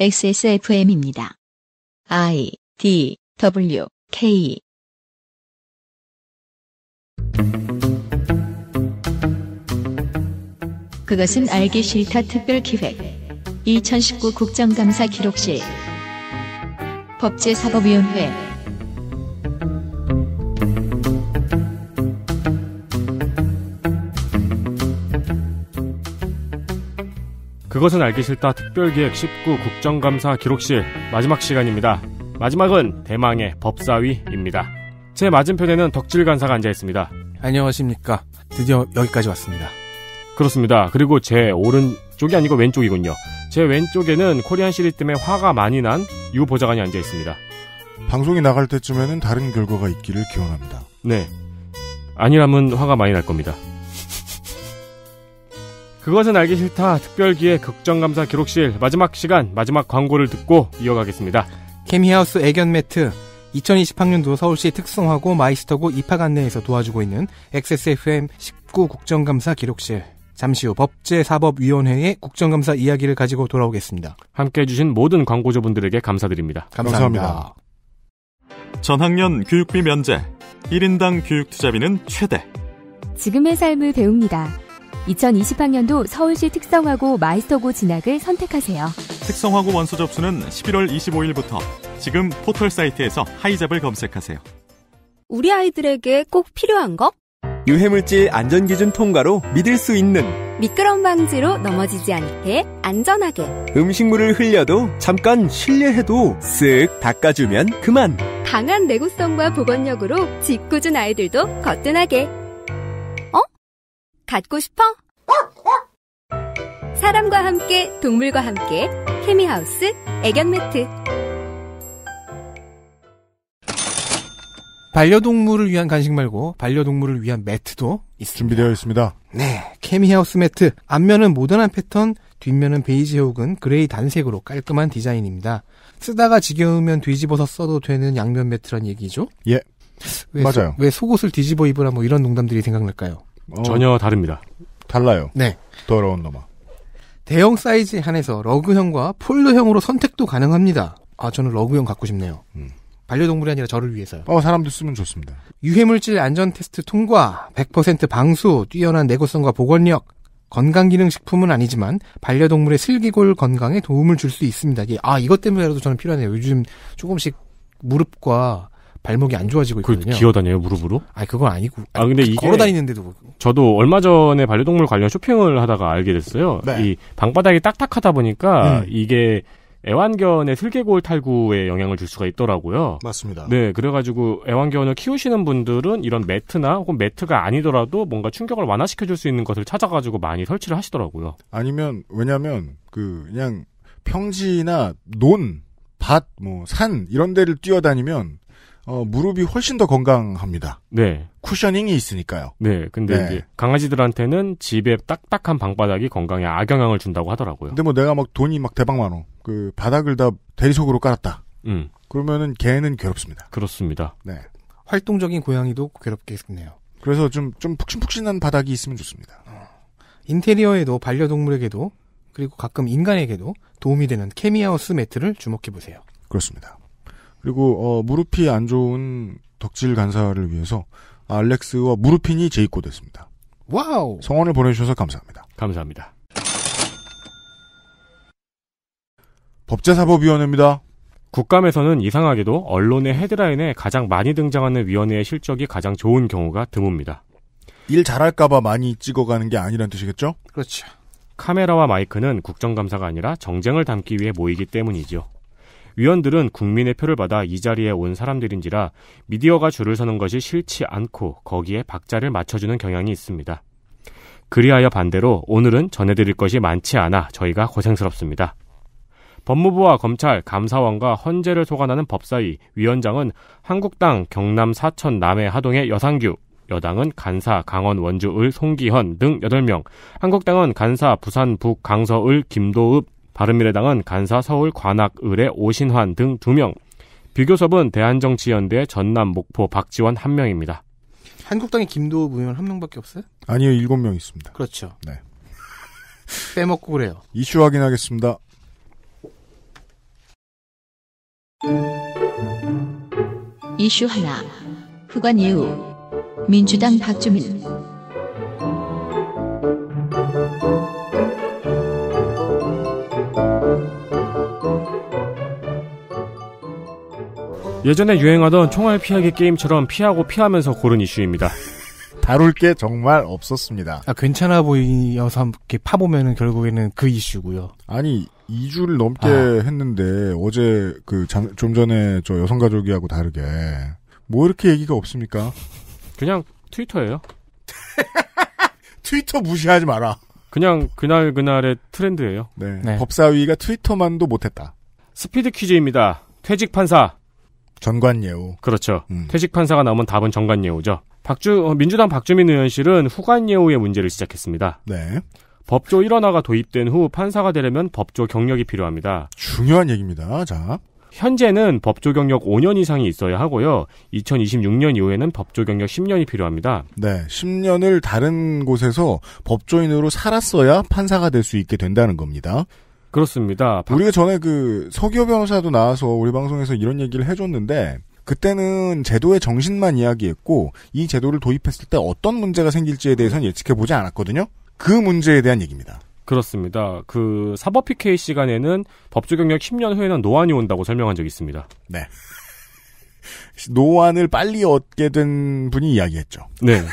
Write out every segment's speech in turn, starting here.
XSFM입니다. I D W K 그것은 알기 싫다 특별 기획 2019 국정감사 기록실 법제사법위원회 그것은 알기 싫다 특별기획 19 국정감사 기록실 마지막 시간입니다. 마지막은 대망의 법사위입니다. 제 맞은편에는 덕질 간사가 앉아 있습니다. 안녕하십니까. 드디어 여기까지 왔습니다. 그렇습니다. 그리고 제 오른쪽이 아니고 왼쪽이군요. 제 왼쪽에는 코리안 시리즈 때문에 화가 많이 난유 보좌관이 앉아 있습니다. 방송이 나갈 때쯤에는 다른 결과가 있기를 기원합니다. 네. 아니라면 화가 많이 날 겁니다. 그것은 알기 싫다 특별기획 극정감사 기록실 마지막 시간 마지막 광고를 듣고 이어가겠습니다. 케미하우스 애견 매트 2020학년도 서울시 특성화고 마이스터고 입학 안내에서 도와주고 있는 XSFM 19 국정감사 기록실 잠시 후 법제사법위원회의 국정감사 이야기를 가지고 돌아오겠습니다. 함께해 주신 모든 광고주분들에게 감사드립니다. 감사합니다. 감사합니다. 전학년 교육비 면제 1인당 교육투자비는 최대 지금의 삶을 배웁니다. 2020학년도 서울시 특성화고 마이스터고 진학을 선택하세요. 특성화고 원서 접수는 11월 25일부터 지금 포털 사이트에서 하이잡을 검색하세요. 우리 아이들에게 꼭 필요한 거? 유해물질 안전기준 통과로 믿을 수 있는 미끄럼 방지로 넘어지지 않게 안전하게 음식물을 흘려도 잠깐 실례해도 쓱 닦아주면 그만 강한 내구성과 보건력으로 짓궂은 아이들도 거뜬하게 갖고 싶어? 사람과 함께 동물과 함께 케미하우스 애견 매트 반려동물을 위한 간식 말고 반려동물을 위한 매트도 있습니다. 준비되어 있습니다. 네, 케미하우스 매트 앞면은 모던한 패턴, 뒷면은 베이지 혹은 그레이 단색으로 깔끔한 디자인입니다. 쓰다가 지겨우면 뒤집어서 써도 되는 양면 매트란 얘기죠? 예, 왜 맞아요. 소, 왜 속옷을 뒤집어 입으라 뭐 이런 농담들이 생각날까요? 어, 전혀 다릅니다. 달라요. 네. 더러운 놈아. 대형 사이즈에 한해서 러그형과 폴더형으로 선택도 가능합니다. 아, 저는 러그형 갖고 싶네요. 음. 반려동물이 아니라 저를 위해서요. 어, 사람도 쓰면 좋습니다. 유해물질 안전 테스트 통과, 100% 방수, 뛰어난 내구성과 보건력, 건강기능식품은 아니지만 반려동물의 슬기골 건강에 도움을 줄 수 있습니다. 아, 이것 때문에라도 저는 필요하네요. 요즘 조금씩 무릎과 발목이 안 좋아지고 있거든요. 기어다녀요 무릎으로? 아 아니, 그건 아니고. 아 근데 이 걸어다니는데도. 저도 얼마 전에 반려동물 관련 쇼핑을 하다가 알게 됐어요. 네. 이 방바닥이 딱딱하다 보니까 음. 이게 애완견의 슬개골 탈구에 영향을 줄 수가 있더라고요. 맞습니다. 네, 그래가지고 애완견을 키우시는 분들은 이런 매트나 혹은 매트가 아니더라도 뭔가 충격을 완화시켜줄 수 있는 것을 찾아가지고 많이 설치를 하시더라고요. 아니면 왜냐하면 그 그냥 평지나 논, 밭, 뭐 산 이런 데를 뛰어다니면 어, 무릎이 훨씬 더 건강합니다. 네. 쿠셔닝이 있으니까요. 네. 근데 네. 이제 강아지들한테는 집에 딱딱한 방바닥이 건강에 악영향을 준다고 하더라고요. 근데 뭐 내가 막 돈이 막 대박 많어. 그 바닥을 다 대리석으로 깔았다. 음. 그러면은 개는 괴롭습니다. 그렇습니다. 네. 활동적인 고양이도 괴롭겠네요. 그래서 좀, 좀 푹신푹신한 바닥이 있으면 좋습니다. 어. 인테리어에도 반려동물에게도 그리고 가끔 인간에게도 도움이 되는 케미하우스 매트를 주목해보세요. 그렇습니다. 그리고 어, 무릎이 안 좋은 덕질 간사를 위해서 알렉스와 무릎핀이 재입고됐습니다. 와우! 성원을 보내주셔서 감사합니다. 감사합니다. 법제사법위원회입니다. 국감에서는 이상하게도 언론의 헤드라인에 가장 많이 등장하는 위원회의 실적이 가장 좋은 경우가 드뭅니다. 일 잘할까봐 많이 찍어가는 게 아니란 뜻이겠죠? 그렇죠. 카메라와 마이크는 국정감사가 아니라 정쟁을 담기 위해 모이기 때문이죠. 위원들은 국민의 표를 받아 이 자리에 온 사람들인지라 미디어가 줄을 서는 것이 싫지 않고 거기에 박자를 맞춰주는 경향이 있습니다. 그리하여 반대로 오늘은 전해드릴 것이 많지 않아 저희가 고생스럽습니다. 법무부와 검찰, 감사원과 헌재를 소관하는 법사위, 위원장은 한국당 경남 사천 남해 하동의 여상규, 여당은 간사 강원 원주을 송기현 등 8명, 한국당은 간사 부산 북 강서을 김도읍 바른미래당은 간사 서울 관악을의 오신환 등 2명, 비교섭은 대한정치연대 전남 목포 박지원 1명입니다. 한국당의 김도우 의원 1명밖에 없어요? 아니요, 7명 있습니다. 그렇죠. 네. 빼먹고 그래요. 이슈 확인하겠습니다. 이슈 하나. 후관예우. 민주당 박주민. 예전에 유행하던 총알 피하기 게임처럼 피하고 피하면서 고른 이슈입니다. 다룰 게 정말 없었습니다. 아, 괜찮아 보이어서 이렇게 파보면은 결국에는 그 이슈고요. 아니, 2주를 넘게 아. 했는데 어제 그 좀 전에 저 여성가족이하고 다르게 뭐 이렇게 얘기가 없습니까? 그냥 트위터예요. 트위터 무시하지 마라. 그냥 그날 그날의 트렌드예요. 네. 네. 법사위가 트위터만도 못했다. 스피드 퀴즈입니다. 퇴직 판사 전관예우. 그렇죠. 음. 퇴직 판사가 나오면 답은 전관예우죠. 박주 어, 민주당 박주민 의원실은 후관예우의 문제를 시작했습니다. 네. 법조 일원화가 도입된 후 판사가 되려면 법조 경력이 필요합니다. 중요한 얘기입니다. 자. 현재는 법조 경력 5년 이상이 있어야 하고요. 2026년 이후에는 법조 경력 10년이 필요합니다. 네. 10년을 다른 곳에서 법조인으로 살았어야 판사가 될 수 있게 된다는 겁니다. 그렇습니다. 우리가 전에 그 서기호 변호사도 나와서 우리 방송에서 이런 얘기를 해줬는데 그때는 제도의 정신만 이야기했고 이 제도를 도입했을 때 어떤 문제가 생길지에 대해서는 예측해 보지 않았거든요. 그 문제에 대한 얘기입니다. 그렇습니다. 그 사법 PK 시간에는 법조 경력 10년 후에는 노안이 온다고 설명한 적이 있습니다. 네. 노안을 빨리 얻게 된 분이 이야기했죠. 네. 네.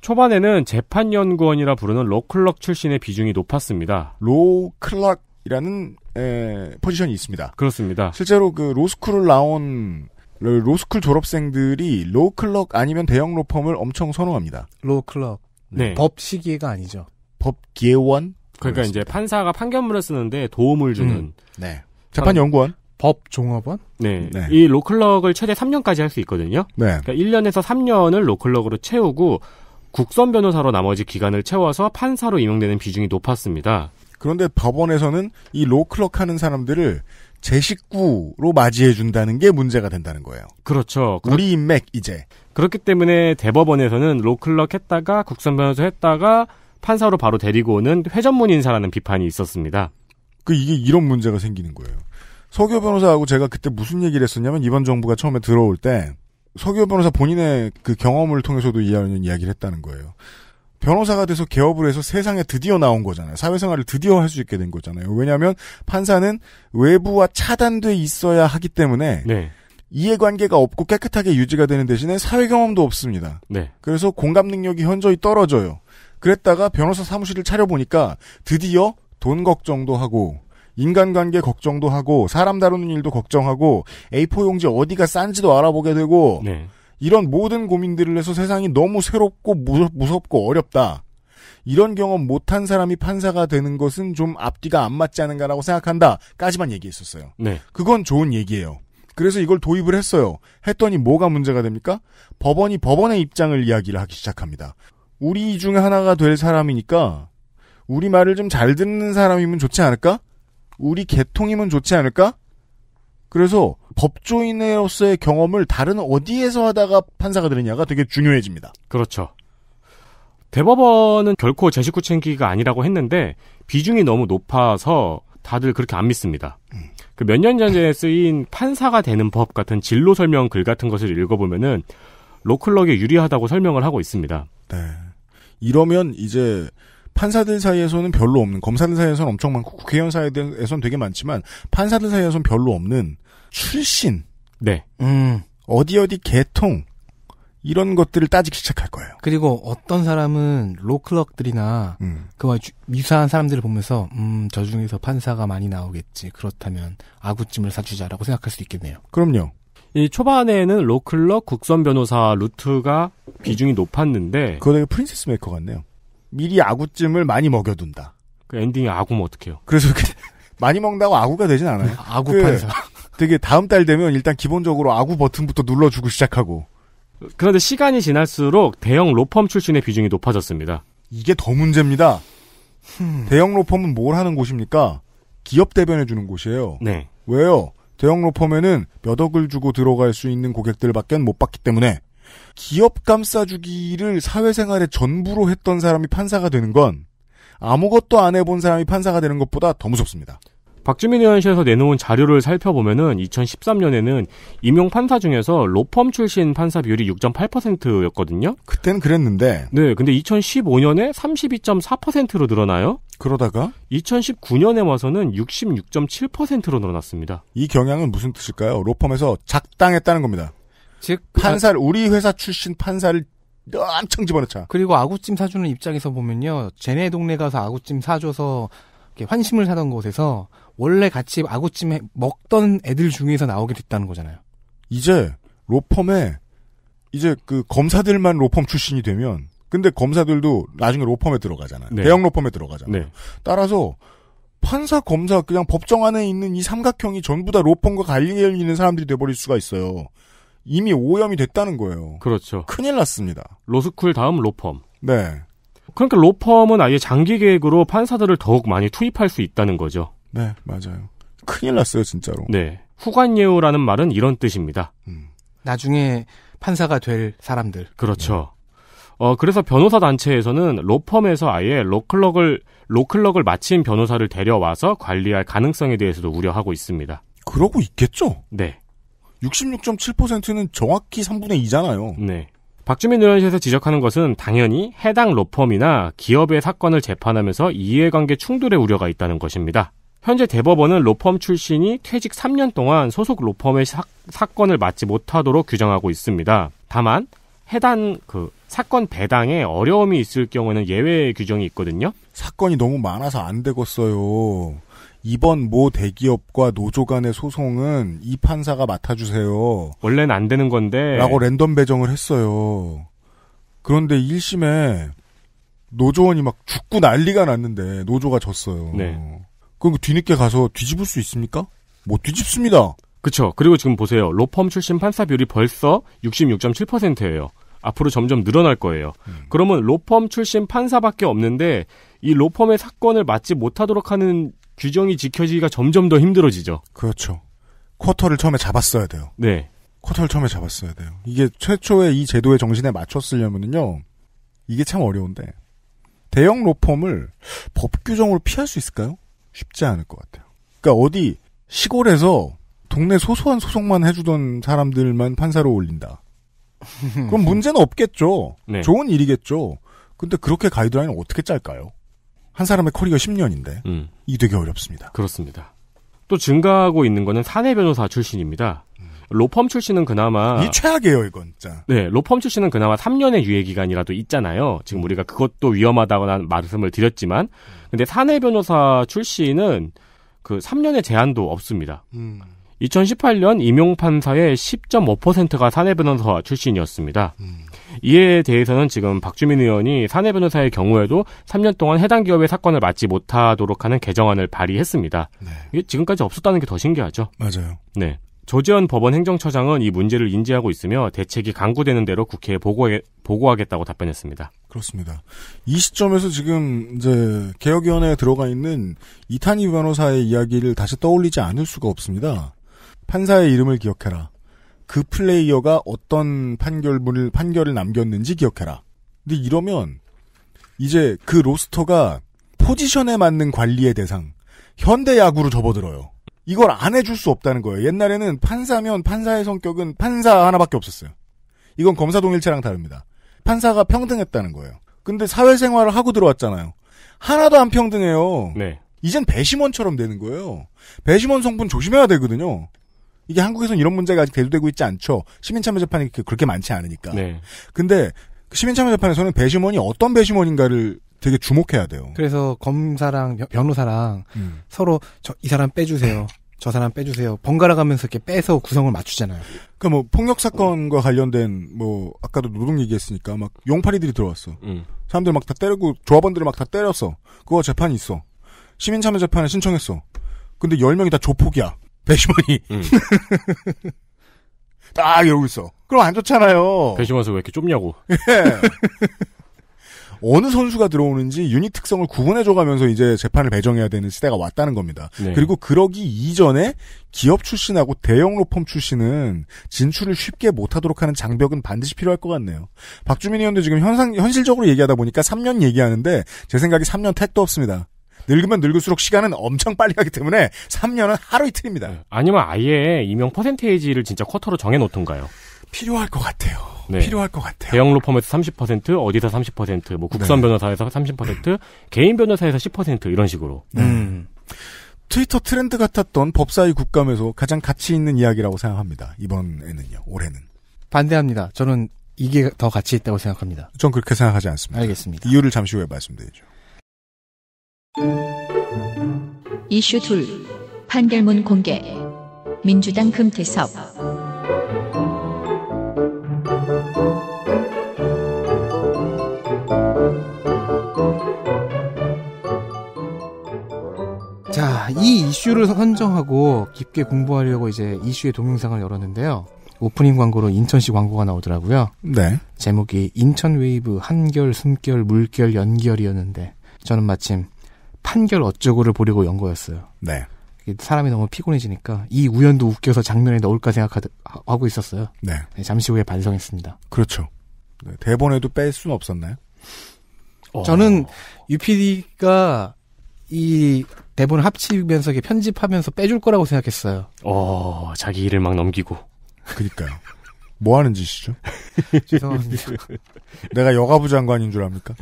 초반에는 재판연구원이라 부르는 로클럭 출신의 비중이 높았습니다. 로클락이라는 에, 포지션이 있습니다. 그렇습니다. 실제로 그 로스쿨을 나온 로스쿨 졸업생들이 로클럭 아니면 대형 로펌을 엄청 선호합니다. 로클럭. 네. 네. 법시기가 아니죠. 법계원? 그러니까 그렇습니다. 이제 판사가 판결문을 쓰는데 도움을 주는 음. 네. 재판 연구원 법종합원 네. 네. 이 로클럭을 최대 3년까지 할 수 있거든요. 네. 그러니까 1년에서 3년을 로클럭으로 채우고 국선 변호사로 나머지 기간을 채워서 판사로 임용되는 비중이 높았습니다. 그런데 법원에서는 이 로클럭 하는 사람들을 제 식구로 맞이해준다는 게 문제가 된다는 거예요. 그렇죠. 우리 인맥, 이제. 그렇기 때문에 대법원에서는 로클럭 했다가 국선 변호사 했다가 판사로 바로 데리고 오는 회전문 인사라는 비판이 있었습니다. 그, 이게 이런 문제가 생기는 거예요. 서교 변호사하고 제가 그때 무슨 얘기를 했었냐면 이번 정부가 처음에 들어올 때 서기호 변호사 본인의 그 경험을 통해서도 이해하는 이야기를 했다는 거예요. 변호사가 돼서 개업을 해서 세상에 드디어 나온 거잖아요. 사회생활을 드디어 할 수 있게 된 거잖아요. 왜냐하면 판사는 외부와 차단돼 있어야 하기 때문에 네. 이해관계가 없고 깨끗하게 유지가 되는 대신에 사회 경험도 없습니다. 네. 그래서 공감 능력이 현저히 떨어져요. 그랬다가 변호사 사무실을 차려보니까 드디어 돈 걱정도 하고 인간관계 걱정도 하고 사람 다루는 일도 걱정하고 A4 용지 어디가 싼지도 알아보게 되고 네. 이런 모든 고민들을 해서 세상이 너무 새롭고 무섭고 어렵다. 이런 경험 못한 사람이 판사가 되는 것은 좀 앞뒤가 안 맞지 않은가라고 생각한다. 까지만 얘기했었어요. 네. 그건 좋은 얘기예요. 그래서 이걸 도입을 했어요. 했더니 뭐가 문제가 됩니까? 법원이 법원의 입장을 이야기를 하기 시작합니다. 우리 중 하나가 될 사람이니까 우리 말을 좀 잘 듣는 사람이면 좋지 않을까? 우리 개통이면 좋지 않을까? 그래서 법조인으로서의 경험을 다른 어디에서 하다가 판사가 되느냐가 되게 중요해집니다. 그렇죠. 대법원은 결코 제 식구 챙기기가 아니라고 했는데 비중이 너무 높아서 다들 그렇게 안 믿습니다. 음. 그몇 년 전에 쓰인 판사가 되는 법 같은 진로 설명 글 같은 것을 읽어보면은 로클럭에 유리하다고 설명을 하고 있습니다. 네. 이러면 이제 판사들 사이에서는 별로 없는 검사들 사이에서는 엄청 많고 국회의원 사이에서는 되게 많지만 판사들 사이에서는 별로 없는 출신 네. 음, 어디 어디 개통 이런 것들을 따지기 시작할 거예요. 그리고 어떤 사람은 로클럭들이나 음. 그와 유사한 사람들을 보면서 음, 저 중에서 판사가 많이 나오겠지. 그렇다면 아구찜을 사주자라고 생각할 수 있겠네요. 그럼요. 이 초반에는 로클럭 국선 변호사 루트가 비중이 높았는데 그거 되게 프린세스 메이커 같네요. 미리 아구찜을 많이 먹여둔다. 그 엔딩이 아구면 어떡해요? 그래서 많이 먹는다고 아구가 되진 않아요. 아구 그 판사. 되게 다음 달 되면 일단 기본적으로 아구 버튼부터 눌러주고 시작하고. 그런데 시간이 지날수록 대형 로펌 출신의 비중이 높아졌습니다. 이게 더 문제입니다. 대형 로펌은 뭘 하는 곳입니까? 기업 대변해주는 곳이에요. 네. 왜요? 대형 로펌에는 몇 억을 주고 들어갈 수 있는 고객들밖에 못 받기 때문에. 기업 감싸주기를 사회생활의 전부로 했던 사람이 판사가 되는 건 아무것도 안 해본 사람이 판사가 되는 것보다 더 무섭습니다. 박주민 의원실에서 내놓은 자료를 살펴보면은 2013년에는 임용 판사 중에서 로펌 출신 판사 비율이 6.8%였거든요. 그때는 그랬는데. 네, 근데 2015년에 32.4%로 늘어나요. 그러다가 2019년에 와서는 66.7%로 늘어났습니다. 이 경향은 무슨 뜻일까요? 로펌에서 작당했다는 겁니다. 즉판사 우리 회사 출신 판사를 엄청 집어넣자. 그리고 아구찜 사주는 입장에서 보면요, 제네 동네 가서 아구찜 사줘서 이렇게 환심을 사던 곳에서 원래 같이 아구찜 먹던 애들 중에서 나오게 됐다는 거잖아요. 이제 로펌에 이제 그 검사들만 로펌 출신이 되면 근데 검사들도 나중에 로펌에 들어가잖아요. 네. 대형 로펌에 들어가잖아요. 네. 따라서 판사, 검사, 그냥 법정 안에 있는 이 삼각형이 전부 다 로펌과 관련이 있는 사람들이 돼버릴 수가 있어요. 이미 오염이 됐다는 거예요. 그렇죠. 큰일 났습니다. 로스쿨 다음 로펌. 네. 그러니까 로펌은 아예 장기 계획으로 판사들을 더욱 많이 투입할 수 있다는 거죠. 네, 맞아요. 큰일 났어요, 진짜로. 네. 후관예우라는 말은 이런 뜻입니다. 음. 나중에 판사가 될 사람들. 그렇죠. 네. 어, 그래서 변호사 단체에서는 로펌에서 아예 로클럭을, 로클럭을 마친 변호사를 데려와서 관리할 가능성에 대해서도 우려하고 있습니다. 그러고 있겠죠? 네. 66.7%는 정확히 3분의 2잖아요. 네. 박주민 의원실에서 지적하는 것은 당연히 해당 로펌이나 기업의 사건을 재판하면서 이해관계 충돌의 우려가 있다는 것입니다. 현재 대법원은 로펌 출신이 퇴직 3년 동안 소속 로펌의 사, 건을 맡지 못하도록 규정하고 있습니다. 다만 해당 그 사건 배당에 어려움이 있을 경우에는 예외 규정이 있거든요. 사건이 너무 많아서 안 되겠어요. 이번 모 대기업과 노조 간의 소송은 이 판사가 맡아주세요. 원래는 안 되는 건데. 라고 랜덤 배정을 했어요. 그런데 1심에 노조원이 막 죽고 난리가 났는데 노조가 졌어요. 네. 그럼 그 뒤늦게 가서 뒤집을 수 있습니까? 뭐 뒤집습니다. 그쵸. 그리고 지금 보세요. 로펌 출신 판사 비율이 벌써 66.7%예요. 앞으로 점점 늘어날 거예요. 음. 그러면 로펌 출신 판사밖에 없는데 이 로펌의 사건을 맞지 못하도록 하는 규정이 지켜지기가 점점 더 힘들어지죠. 그렇죠. 쿼터를 처음에 잡았어야 돼요. 네. 쿼터를 처음에 잡았어야 돼요. 이게 최초의 이 제도의 정신에 맞췄으려면요. 이게 참 어려운데. 대형 로펌을 법 규정으로 피할 수 있을까요? 쉽지 않을 것 같아요. 그러니까 어디 시골에서 동네 소소한 소송만 해주던 사람들만 판사로 올린다. 그럼 문제는 없겠죠. 네. 좋은 일이겠죠. 근데 그렇게 가이드라인을 어떻게 짤까요? 한 사람의 커리어 10년인데 음. 이 되게 어렵습니다. 그렇습니다. 또 증가하고 있는 거는 사내 변호사 출신입니다. 음. 로펌 출신은 그나마 이 최악이에요 이건 진짜. 네, 로펌 출신은 그나마 3년의 유예 기간이라도 있잖아요. 지금 음. 우리가 그것도 위험하다고나 말씀을 드렸지만, 근데 사내 변호사 출신은 그 3년의 제한도 없습니다. 음. 2018년 임용 판사의 10.5%가 사내 변호사 출신이었습니다. 음. 이에 대해서는 지금 박주민 의원이 사내 변호사의 경우에도 3년 동안 해당 기업의 사건을 맞지 못하도록 하는 개정안을 발의했습니다. 네. 이게 지금까지 없었다는 게 더 신기하죠. 맞아요. 네. 조지현 법원 행정처장은 이 문제를 인지하고 있으며 대책이 강구되는 대로 국회에 보고해, 보고하겠다고 답변했습니다. 그렇습니다. 이 시점에서 지금 이제 개혁위원회에 들어가 있는 이탄희 변호사의 이야기를 다시 떠올리지 않을 수가 없습니다. 판사의 이름을 기억해라. 그 플레이어가 어떤 판결문을 판결을 남겼는지 기억해라. 근데 이러면 이제 그 로스터가 포지션에 맞는 관리의 대상 현대 야구로 접어들어요. 이걸 안 해줄 수 없다는 거예요. 옛날에는 판사면 판사의 성격은 판사 하나밖에 없었어요. 이건 검사 동일체랑 다릅니다. 판사가 평등했다는 거예요. 근데 사회생활을 하고 들어왔잖아요. 하나도 안 평등해요. 네. 이젠 배심원처럼 되는 거예요. 배심원 성분 조심해야 되거든요. 이게 한국에서는 이런 문제가 아직 대두되고 있지 않죠. 시민참여 재판이 그, 그렇게 많지 않으니까. 네. 근데 그 시민참여 재판에서는 배심원이 어떤 배심원인가를 되게 주목해야 돼요. 그래서 검사랑 변호사랑 음. 서로 저 이 사람 빼주세요. 저 사람 빼주세요. 번갈아 가면서 이렇게 빼서 구성을 맞추잖아요. 그뭐 그러니까 폭력 사건과 관련된 뭐 아까도 노동 얘기했으니까 막 용팔이들이 들어왔어. 음. 사람들 막 다 때리고 조합원들을 막 다 때렸어. 그거 재판이 있어. 시민참여 재판에 신청했어. 근데 10명이 다 조폭이야. 배심원이 딱 이러고 있어. 그럼 안 좋잖아요. 배심원에서 왜 이렇게 좁냐고. 예. 어느 선수가 들어오는지 유닛 특성을 구분해줘가면서 이제 재판을 배정해야 되는 시대가 왔다는 겁니다. 네. 그리고 그러기 이전에 기업 출신하고 대형 로펌 출신은 진출을 쉽게 못하도록 하는 장벽은 반드시 필요할 것 같네요. 박주민 의원도 지금 현상, 현실적으로 얘기하다 보니까 3년 얘기하는데 제 생각에 3년 택도 없습니다. 늙으면 늙을수록 시간은 엄청 빨리 가기 때문에 3년은 하루 이틀입니다. 네. 아니면 아예 이명 퍼센테이지를 진짜 쿼터로 정해놓던가요? 필요할 것 같아요. 네. 필요할 것 같아요. 대형 로펌에서 30%, 어디서 30%, 뭐 국선 네. 변호사에서 30%, 개인 변호사에서 10% 이런 식으로. 네. 음. 트위터 트렌드 같았던 법사위 국감에서 가장 가치 있는 이야기라고 생각합니다. 이번에는요. 올해는. 반대합니다. 저는 이게 더 가치 있다고 생각합니다. 전 그렇게 생각하지 않습니다. 알겠습니다. 이유를 잠시 후에 말씀드리죠. 이슈 둘 판결문 공개 민주당 금태섭 자, 이 이슈를 선정하고 깊게 공부하려고 이제 이슈의 동영상을 열었는데요. 오프닝 광고로 인천시 광고가 나오더라고요. 네. 제목이 인천 웨이브 한결 숨결 물결 연결이었는데 저는 마침 판결 어쩌고를 보려고 연 거였어요. 네. 사람이 너무 피곤해지니까 이 우연도 웃겨서 장면에 넣을까 생각하고 있었어요. 네. 네. 잠시 후에 반성했습니다. 그렇죠. 네, 대본에도 뺄 수는 없었나요? 어... 저는 UPD가 이 대본을 합치면서 편집하면서 빼줄 거라고 생각했어요. 어, 자기 일을 막 넘기고. 그니까요. 뭐 하는 짓이죠? 죄송합니다. 내가 여가부 장관인 줄 압니까?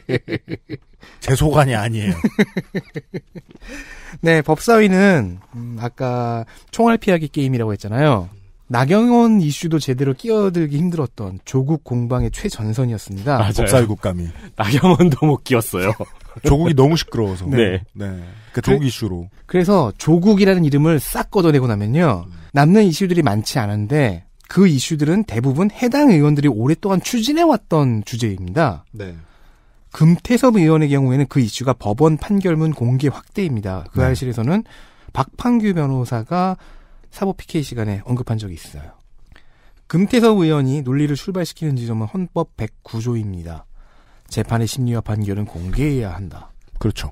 제 소관이 아니에요. 네, 법사위는 음, 아까 총알 피하기 게임이라고 했잖아요. 나경원 이슈도 제대로 끼어들기 힘들었던 조국 공방의 최전선이었습니다. 아, 맞아요. 법사위 국감이. 나경원도 못 끼었어요. 조국이 너무 시끄러워서. 네. 네. 그 조국 그 이슈로. 그래서 조국이라는 이름을 싹 걷어내고 나면요. 남는 이슈들이 많지 않은데 그 이슈들은 대부분 해당 의원들이 오랫동안 추진해왔던 주제입니다. 네. 금태섭 의원의 경우에는 그 이슈가 법원 판결문 공개 확대입니다. 그 네. 사실에서는 박판규 변호사가 사법 PK 시간에 언급한 적이 있어요. 금태섭 의원이 논리를 출발시키는 지점은 헌법 109조입니다. 재판의 심리와 판결은 공개해야 한다. 그렇죠.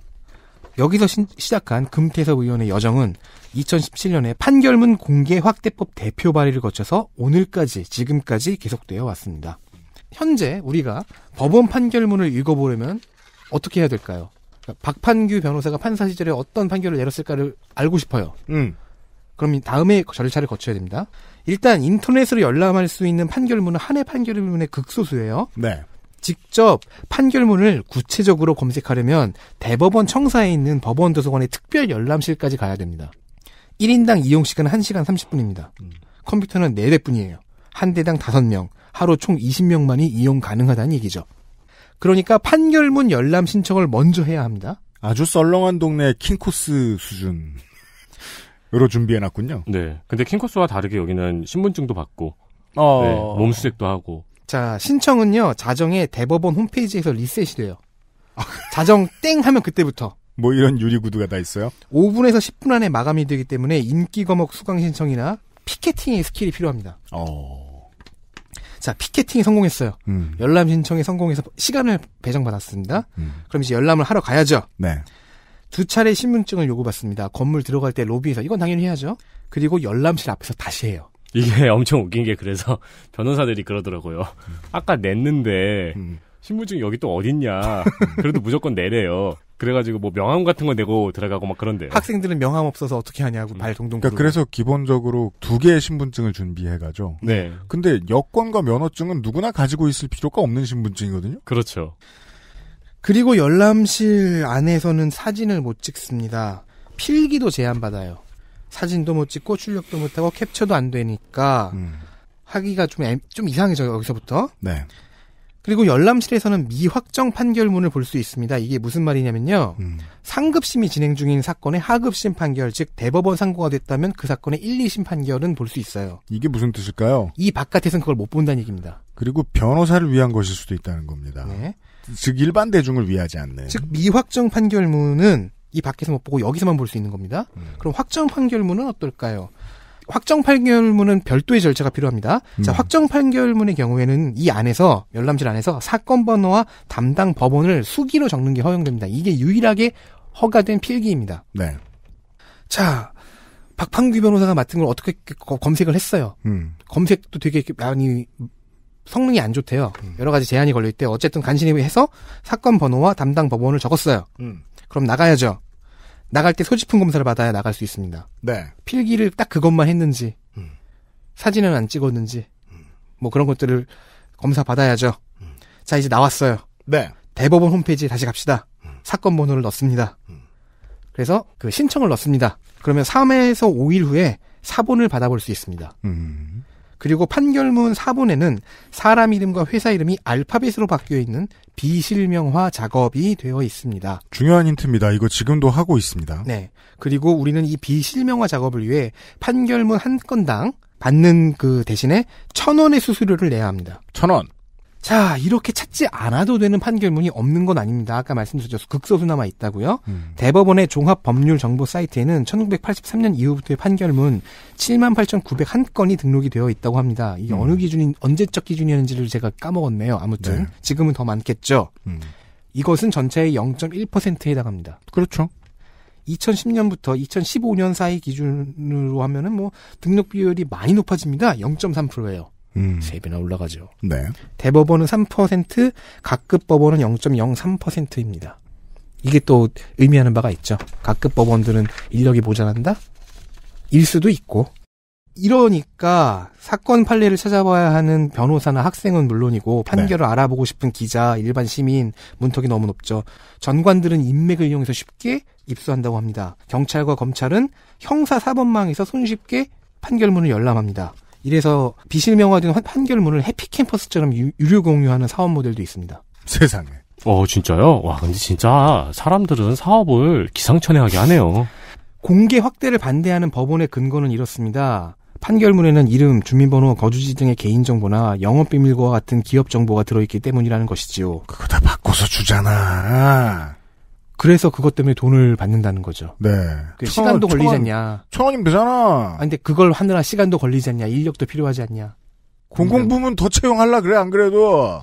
여기서 시, 작한 금태섭 의원의 여정은 2017년에 판결문 공개 확대법 대표 발의를 거쳐서 오늘까지 지금까지 계속되어 왔습니다. 현재 우리가 법원 판결문을 읽어보려면 어떻게 해야 될까요? 그러니 박판규 변호사가 판사 시절에 어떤 판결을 내렸을까를 알고 싶어요. 음. 그럼 다음에 절차를 거쳐야 됩니다. 일단 인터넷으로 열람할 수 있는 판결문은 한해 판결문의 극소수예요. 네. 직접 판결문을 구체적으로 검색하려면 대법원 청사에 있는 법원 도서관의 특별 열람실까지 가야 됩니다. 1인당 이용 시간은 1시간 30분입니다. 음. 컴퓨터는 4대뿐이에요. 한 대당 5명, 하루 총 20명만이 이용 가능하다는 얘기죠. 그러니까 판결문 열람 신청을 먼저 해야 합니다. 아주 썰렁한 동네 킹코스 수준으로 준비해놨군요. 네. 근데 킹코스와 다르게 여기는 신분증도 받고, 어... 네, 몸수색도 하고, 자, 신청은요, 자정에 대법원 홈페이지에서 리셋이 돼요. 자정 땡 하면 그때부터. 뭐 이런 유리구두가 다 있어요? 5분에서 10분 안에 마감이 되기 때문에 인기 거목 수강 신청이나 피켓팅의 스킬이 필요합니다. 어. 자, 피켓팅이 성공했어요. 음. 열람 신청에 성공해서 시간을 배정받았습니다. 음. 그럼 이제 열람을 하러 가야죠. 네. 두 차례 신분증을 요구받습니다. 건물 들어갈 때 로비에서 이건 당연히 해야죠. 그리고 열람실 앞에서 다시 해요. 이게 엄청 웃긴 게 그래서 변호사들이 그러더라고요. 아까 냈는데 음. 신분증 여기 또 어딨냐. 그래도 무조건 내래요. 그래가지고 뭐 명함 같은 거 내고 들어가고 막 그런데요. 학생들은 명함 없어서 어떻게 하냐고 음. 발 동동. 그러니까 그래서 기본적으로 두 개의 신분증을 준비해가죠. 네. 근데 여권과 면허증은 누구나 가지고 있을 필요가 없는 신분증이거든요. 그렇죠. 그리고 열람실 안에서는 사진을 못 찍습니다. 필기도 제한받아요. 사진도 못 찍고 출력도 못 하고 캡처도 안 되니까 음. 하기가 좀, 애, 좀 이상해져요 여기서부터. 네. 그리고 열람실에서는 미확정 판결문을 볼 수 있습니다. 이게 무슨 말이냐면요. 음. 상급심이 진행 중인 사건의 하급심 판결, 즉 대법원 상고가 됐다면 그 사건의 1, 2심 판결은 볼 수 있어요. 이게 무슨 뜻일까요? 이바깥에서는 그걸 못 본다는 얘기입니다. 그리고 변호사를 위한 것일 수도 있다는 겁니다. 네. 즉 일반 대중을 위하지 않는. 즉 미확정 판결문은 이 밖에서 못 보고 여기서만 볼 수 있는 겁니다. 음. 그럼 확정 판결문은 어떨까요? 확정 판결문은 별도의 절차가 필요합니다. 음. 자, 확정 판결문의 경우에는 이 안에서 열람실 안에서 사건 번호와 담당 법원을 수기로 적는 게 허용됩니다. 이게 유일하게 허가된 필기입니다. 네. 자, 박판규 변호사가 맡은 걸 어떻게 그, 검색을 했어요. 음. 검색도 되게 많이 성능이 안 좋대요. 음. 여러 가지 제한이 걸려 있대. 어쨌든 간신히 해서 사건 번호와 담당 법원을 적었어요. 음. 그럼 나가야죠. 나갈 때 소지품 검사를 받아야 나갈 수 있습니다. 네. 필기를 딱 그것만 했는지, 음. 사진은 안 찍었는지, 음. 뭐 그런 것들을 검사 받아야죠. 음. 자, 이제 나왔어요. 네. 대법원 홈페이지에 다시 갑시다. 음. 사건 번호를 넣습니다. 음. 그래서 그 신청을 넣습니다. 그러면 3에서 회 5일 후에 사본을 받아볼 수 있습니다. 음. 그리고 판결문 4번에는 사람 이름과 회사 이름이 알파벳으로 바뀌어 있는 비실명화 작업이 되어 있습니다. 중요한 힌트입니다. 이거 지금도 하고 있습니다. 네. 그리고 우리는 이 비실명화 작업을 위해 판결문 한 건당 받는 그 대신에 천 원의 수수료를 내야 합니다. 천 원. 자, 이렇게 찾지 않아도 되는 판결문이 없는 건 아닙니다. 아까 말씀드렸죠. 극소수 남아 있다고요. 음. 대법원의 종합 법률 정보 사이트에는 1983년 이후부터의 판결문 78,901건이 등록이 되어 있다고 합니다. 이게 음. 어느 기준인 언제적 기준이었는지를 제가 까먹었네요. 아무튼 네. 지금은 더 많겠죠. 음. 이것은 전체의 0.1%에 해당합니다. 그렇죠. 2010년부터 2015년 사이 기준으로 하면은 뭐 등록 비율이 많이 높아집니다. 0.3%예요. 음. 3배나 올라가죠. 네. 대법원은 3%, 각급 법원은 0.03%입니다. 이게 또 의미하는 바가 있죠. 각급 법원들은 인력이 모자란다? 일 수도 있고. 이러니까 사건 판례를 찾아봐야 하는 변호사나 학생은 물론이고 판결을 네. 알아보고 싶은 기자, 일반 시민 문턱이 너무 높죠. 전관들은 인맥을 이용해서 쉽게 입수한다고 합니다. 경찰과 검찰은 형사 사법망에서 손쉽게 판결문을 열람합니다. 이래서 비실명화된 판결문을 해피캠퍼스처럼 유, 료 공유하는 사업 모델도 있습니다. 세상에. 어, 진짜요? 와, 근데 진짜 사람들은 사업을 기상천외하게 하네요. 공개 확대를 반대하는 법원의 근거는 이렇습니다. 판결문에는 이름, 주민번호, 거주지 등의 개인정보나 영업비밀과 같은 기업정보가 들어있기 때문이라는 것이지요. 그거 다 바꿔서 주잖아. 그래서 그것 때문에 돈을 받는다는 거죠. 네. 그 천, 시간도 걸리지 않냐. 천 원이면 되잖아. 아, 근데 그걸 하느라 시간도 걸리지 않냐. 인력도 필요하지 않냐. 공공부문 더 채용할라 그래 안 그래도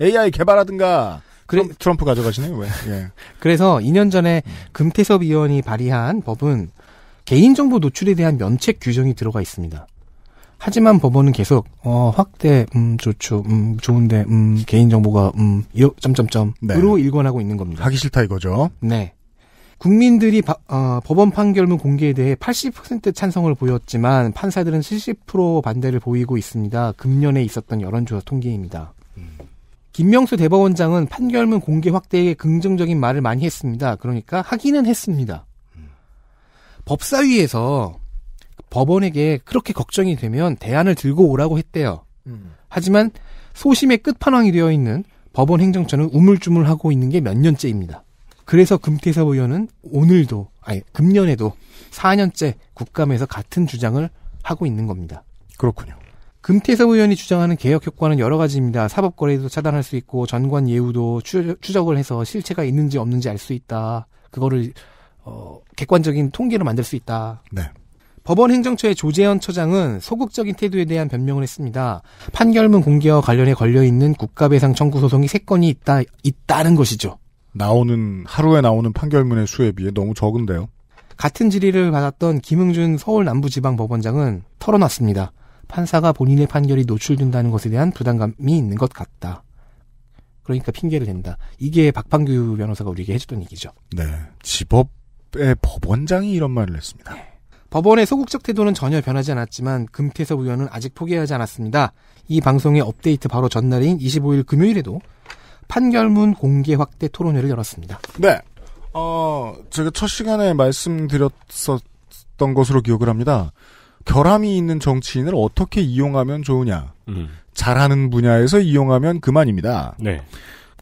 AI 개발하든가. 그래, 트럼, 트럼프 가져가시네요 왜? 예. 그래서 2년 전에 음. 금태섭 의원이 발의한 법은 개인정보 노출에 대한 면책 규정이 들어가 있습니다. 하지만 법원은 계속 어, 확대 음 좋죠. 음 좋은데 음 개인 정보가 음 이러, 점점점으로 네. 일관하고 있는 겁니다. 하기 싫다 이거죠. 네. 국민들이 바, 어, 법원 판결문 공개에 대해 80% 찬성을 보였지만 판사들은 70% 반대를 보이고 있습니다. 금년에 있었던 여론조사 통계입니다. 김명수 대법원장은 판결문 공개 확대에 긍정적인 말을 많이 했습니다. 그러니까 하기는 했습니다. 법사위에서 법원에게 그렇게 걱정이 되면 대안을 들고 오라고 했대요. 음. 하지만 소심의 끝판왕이 되어 있는 법원 행정처는 우물쭈물하고 있는 게 몇 년째입니다. 그래서 금태섭 의원은 오늘도 아니 금년에도 4년째 국감에서 같은 주장을 하고 있는 겁니다. 그렇군요. 금태섭 의원이 주장하는 개혁 효과는 여러 가지입니다. 사법 거래도 차단할 수 있고 전관 예우도 추적을 해서 실체가 있는지 없는지 알 수 있다. 그거를 어, 객관적인 통계로 만들 수 있다. 네. 법원 행정처의 조재현 처장은 소극적인 태도에 대한 변명을 했습니다. 판결문 공개와 관련해 걸려있는 국가배상 청구 소송이 3건이 있다, 있다는 것이죠. 나오는, 하루에 나오는 판결문의 수에 비해 너무 적은데요. 같은 질의를 받았던 김흥준 서울 남부지방법원장은 털어놨습니다. 판사가 본인의 판결이 노출된다는 것에 대한 부담감이 있는 것 같다. 그러니까 핑계를 댄다. 이게 박판규 변호사가 우리에게 해줬던 얘기죠. 네. 지법의 법원장이 이런 말을 했습니다. 네. 법원의 소극적 태도는 전혀 변하지 않았지만 금태섭 의원은 아직 포기하지 않았습니다. 이 방송의 업데이트 바로 전날인 25일 금요일에도 판결문 공개 확대 토론회를 열었습니다. 네. 어, 제가 첫 시간에 말씀드렸었던 것으로 기억을 합니다. 결함이 있는 정치인을 어떻게 이용하면 좋으냐. 음. 잘하는 분야에서 이용하면 그만입니다. 네.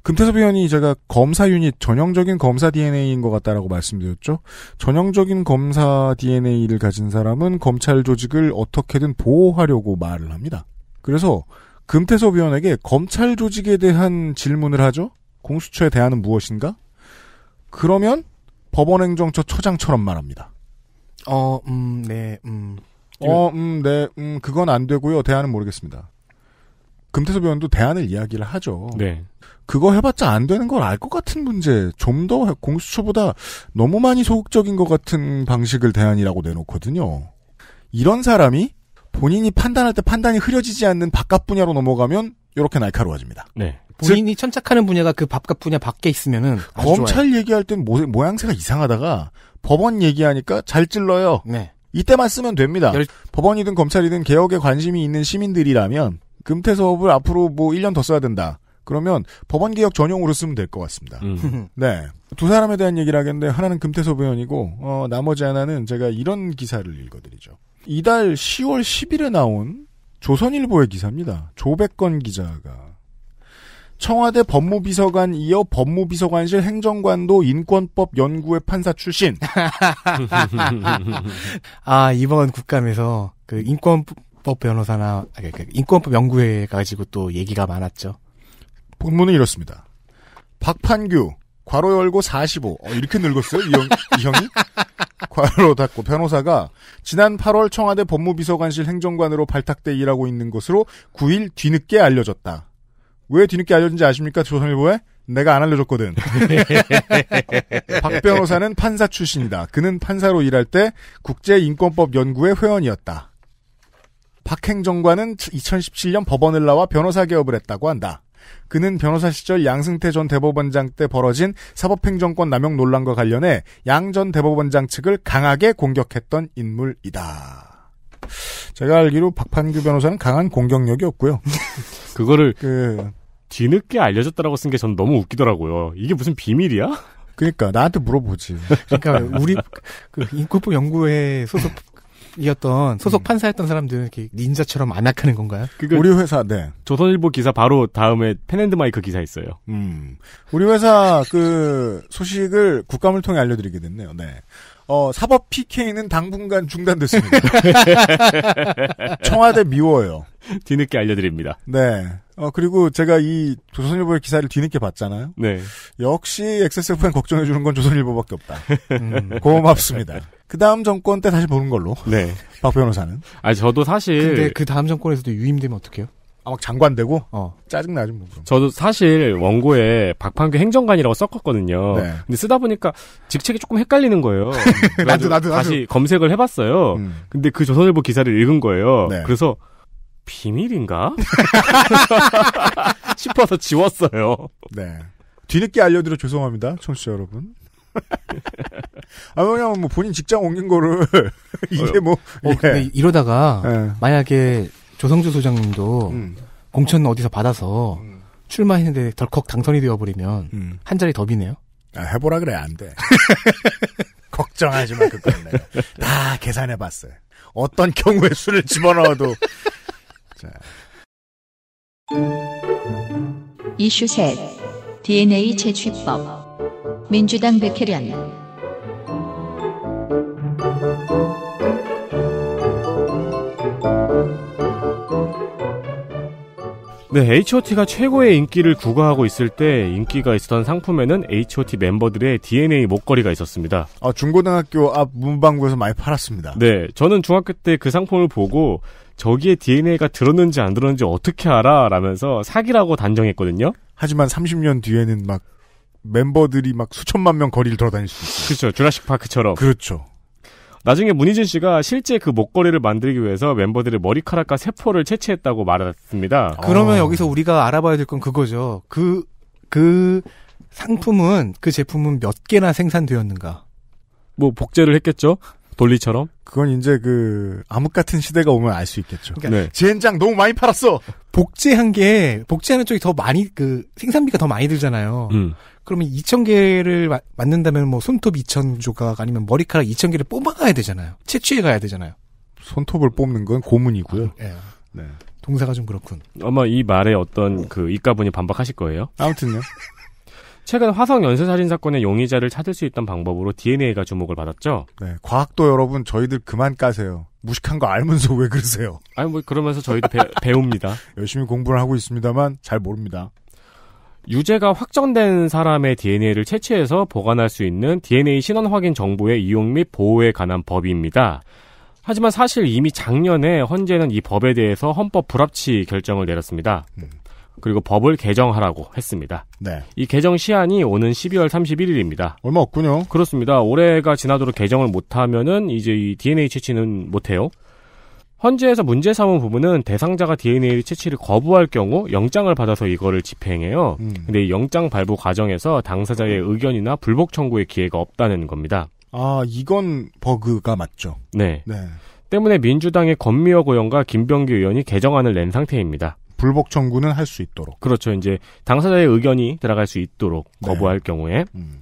금태섭 의원이 제가 검사 유닛 전형적인 검사 DNA인 것 같다라고 말씀드렸죠. 전형적인 검사 DNA를 가진 사람은 검찰 조직을 어떻게든 보호하려고 말을 합니다. 그래서 금태섭 의원에게 검찰 조직에 대한 질문을 하죠. 공수처에 대한은 무엇인가? 그러면 법원행정처 처장처럼 말합니다. 어, 음, 네, 음. 어, 음, 네, 음, 그건 안 되고요. 대안은 모르겠습니다. 금태섭 의원도 대안을 이야기를 하죠. 네. 그거 해봤자 안 되는 걸 알 것 같은 문제, 좀 더 공수처보다 너무 많이 소극적인 것 같은 방식을 대안이라고 내놓거든요. 이런 사람이 본인이 판단할 때 판단이 흐려지지 않는 바깥 분야로 넘어가면 이렇게 날카로워집니다. 네. 본인이 즉, 천착하는 분야가 그 바깥 분야 밖에 있으면은 검찰 좋아요. 얘기할 땐 모, 양새가 이상하다가 법원 얘기하니까 잘 찔러요. 네. 이때만 쓰면 됩니다. 열... 법원이든 검찰이든 개혁에 관심이 있는 시민들이라면 금태섭을 앞으로 뭐 1년 더 써야 된다. 그러면 법원 개혁 전용으로 쓰면 될 것 같습니다. 음. 네. 두 사람에 대한 얘기를 하겠는데 하나는 금태섭 의원이고 어, 나머지 하나는 제가 이런 기사를 읽어드리죠. 이달 10월 10일에 나온 조선일보의 기사입니다. 조백건 기자가 청와대 법무비서관 이어 법무비서관실 행정관도 인권법 연구회 판사 출신. 아 이번 국감에서 그 인권법 변호사나 그 인권법 연구회 가지고 또 얘기가 많았죠. 본문은 이렇습니다. 박판규 괄호 열고 45. 어, 이렇게 늙었어요? 이, 형, 이 형이? 괄호 닫고 변호사가 지난 8월 청와대 법무비서관실 행정관으로 발탁돼 일하고 있는 것으로 9일 뒤늦게 알려졌다. 왜 뒤늦게 알려진지 아십니까? 조선일보에? 내가 안 알려줬거든. 박 변호사는 판사 출신이다. 그는 판사로 일할 때 국제인권법 연구회 회원이었다. 박 행정관은 2017년 법원을 나와 변호사 개업을 했다고 한다. 그는 변호사 시절 양승태 전 대법원장 때 벌어진 사법행정권 남용 논란과 관련해 양 전 대법원장 측을 강하게 공격했던 인물이다. 제가 알기로 박판규 변호사는 강한 공격력이 없고요. 그거를 그 뒤늦게 알려졌다라고 쓴 게 전 너무 웃기더라고요. 이게 무슨 비밀이야? 그러니까 나한테 물어보지. 그러니까 우리 그 인권법 연구회 소속 이었던 소속 음. 판사였던 사람들은 이렇게 닌자처럼 안악하는 건가요? 우리 회사 네. 조선일보 기사 바로 다음에 펜앤드마이크 기사 있어요. 음. 우리 회사 그 소식을 국감을 통해 알려드리게 됐네요. 네. 어, 사법 PK는 당분간 중단됐습니다. 청와대 미워요. 뒤늦게 알려드립니다. 네. 어, 그리고 제가 이 조선일보의 기사를 뒤늦게 봤잖아요. 네. 역시 x s f m 걱정해주는 건 조선일보밖에 없다. 음, 고맙습니다. 그 다음 정권 때 다시 보는 걸로. 네. 박 변호사는. 아 저도 사실. 근데 그 다음 정권에서도 유임되면 어떡해요? 아, 막 장관 되고? 어. 짜증나죠, 뭐. 그럼. 저도 사실 원고에 박판규 행정관이라고 썼었거든요. 네. 근데 쓰다 보니까 직책이 조금 헷갈리는 거예요. 나도, 나도, 나도. 다시 검색을 해봤어요. 음. 근데 그 조선일보 기사를 읽은 거예요. 네. 그래서 비밀인가? 싶어서 지웠어요. 네. 뒤늦게 알려드려 죄송합니다, 청취자 여러분. 아, 왜냐면 뭐 본인 직장 옮긴 거를, 이게 어, 뭐. 어, 예. 근데 이러다가, 예. 만약에 조성주 소장님도 음. 공천 어디서 받아서 음. 출마했는데 덜컥 당선이 되어버리면, 음. 한 자리 더비네요? 아, 해보라 그래, 안 돼. 걱정하지 마, 그건 내가. 다 계산해봤어요. 어떤 경우에 술을 집어넣어도. 자. 이슈 셋. DNA 채취법. 민주당 백혜련 네, H.O.T가 최고의 인기를 구가하고 있을 때 인기가 있었던 상품에는 H.O.T 멤버들의 DNA 목걸이가 있었습니다. 아, 중고등학교 앞 문방구에서 많이 팔았습니다. 네, 저는 중학교 때 그 상품을 보고 저기에 DNA가 들었는지 안 들었는지 어떻게 알아? 라면서 사기라고 단정했거든요. 하지만 30년 뒤에는 막 멤버들이 막 수천만 명 거리를 돌아다닐 수 있어요. 그렇죠. 주라식 파크처럼. 그렇죠. 나중에 문희진 씨가 실제 그 목걸이를 만들기 위해서 멤버들의 머리카락과 세포를 채취했다고 말했습니다. 그러면 어. 여기서 우리가 알아봐야 될 건 그거죠. 그, 그 상품은, 그 제품은 몇 개나 생산되었는가? 뭐, 복제를 했겠죠? 돌리처럼 그건 이제 그 암흑 같은 시대가 오면 알 수 있겠죠. 그러니까 네. 젠장 너무 많이 팔았어. 복제한 게 복제하는 쪽이 더 많이 그 생산비가 더 많이 들잖아요. 음. 그러면 2,000개를 만든다면 뭐 손톱 2,000 조각 아니면 머리카락 2,000개를 뽑아가야 되잖아요. 채취해 가야 되잖아요. 손톱을 뽑는 건 고문이고요. 아, 네. 네. 동사가 좀 그렇군. 아마 이 말에 어떤 그이가분이 반박하실 거예요. 아무튼요. 최근 화성 연쇄살인 사건의 용의자를 찾을 수 있던 방법으로 DNA가 주목을 받았죠. 네, 과학도 여러분 저희들 그만 까세요. 무식한 거 알면서 왜 그러세요? 아니 뭐 그러면서 저희도 배, 웁니다 열심히 공부를 하고 있습니다만 잘 모릅니다. 유죄가 확정된 사람의 DNA를 채취해서 보관할 수 있는 DNA 신원 확인 정보의 이용 및 보호에 관한 법입니다. 하지만 사실 이미 작년에 헌재는 이 법에 대해서 헌법 불합치 결정을 내렸습니다. 음. 그리고 법을 개정하라고 했습니다. 네. 이 개정 시한이 오는 12월 31일입니다. 얼마 없군요. 그렇습니다. 올해가 지나도록 개정을 못하면은 이제 이 DNA 채취는 못해요. 헌재에서 문제 삼은 부분은 대상자가 DNA 채취를 거부할 경우 영장을 받아서 이거를 집행해요. 음. 근데 이 영장 발부 과정에서 당사자의 의견이나 불복 청구의 기회가 없다는 겁니다. 아, 이건 버그가 맞죠. 네. 네. 때문에 민주당의 권미호 의원과 김병규 의원이 개정안을 낸 상태입니다. 불복 청구는 할 수 있도록. 그렇죠. 이제 당사자의 의견이 들어갈 수 있도록 네. 거부할 경우에 음.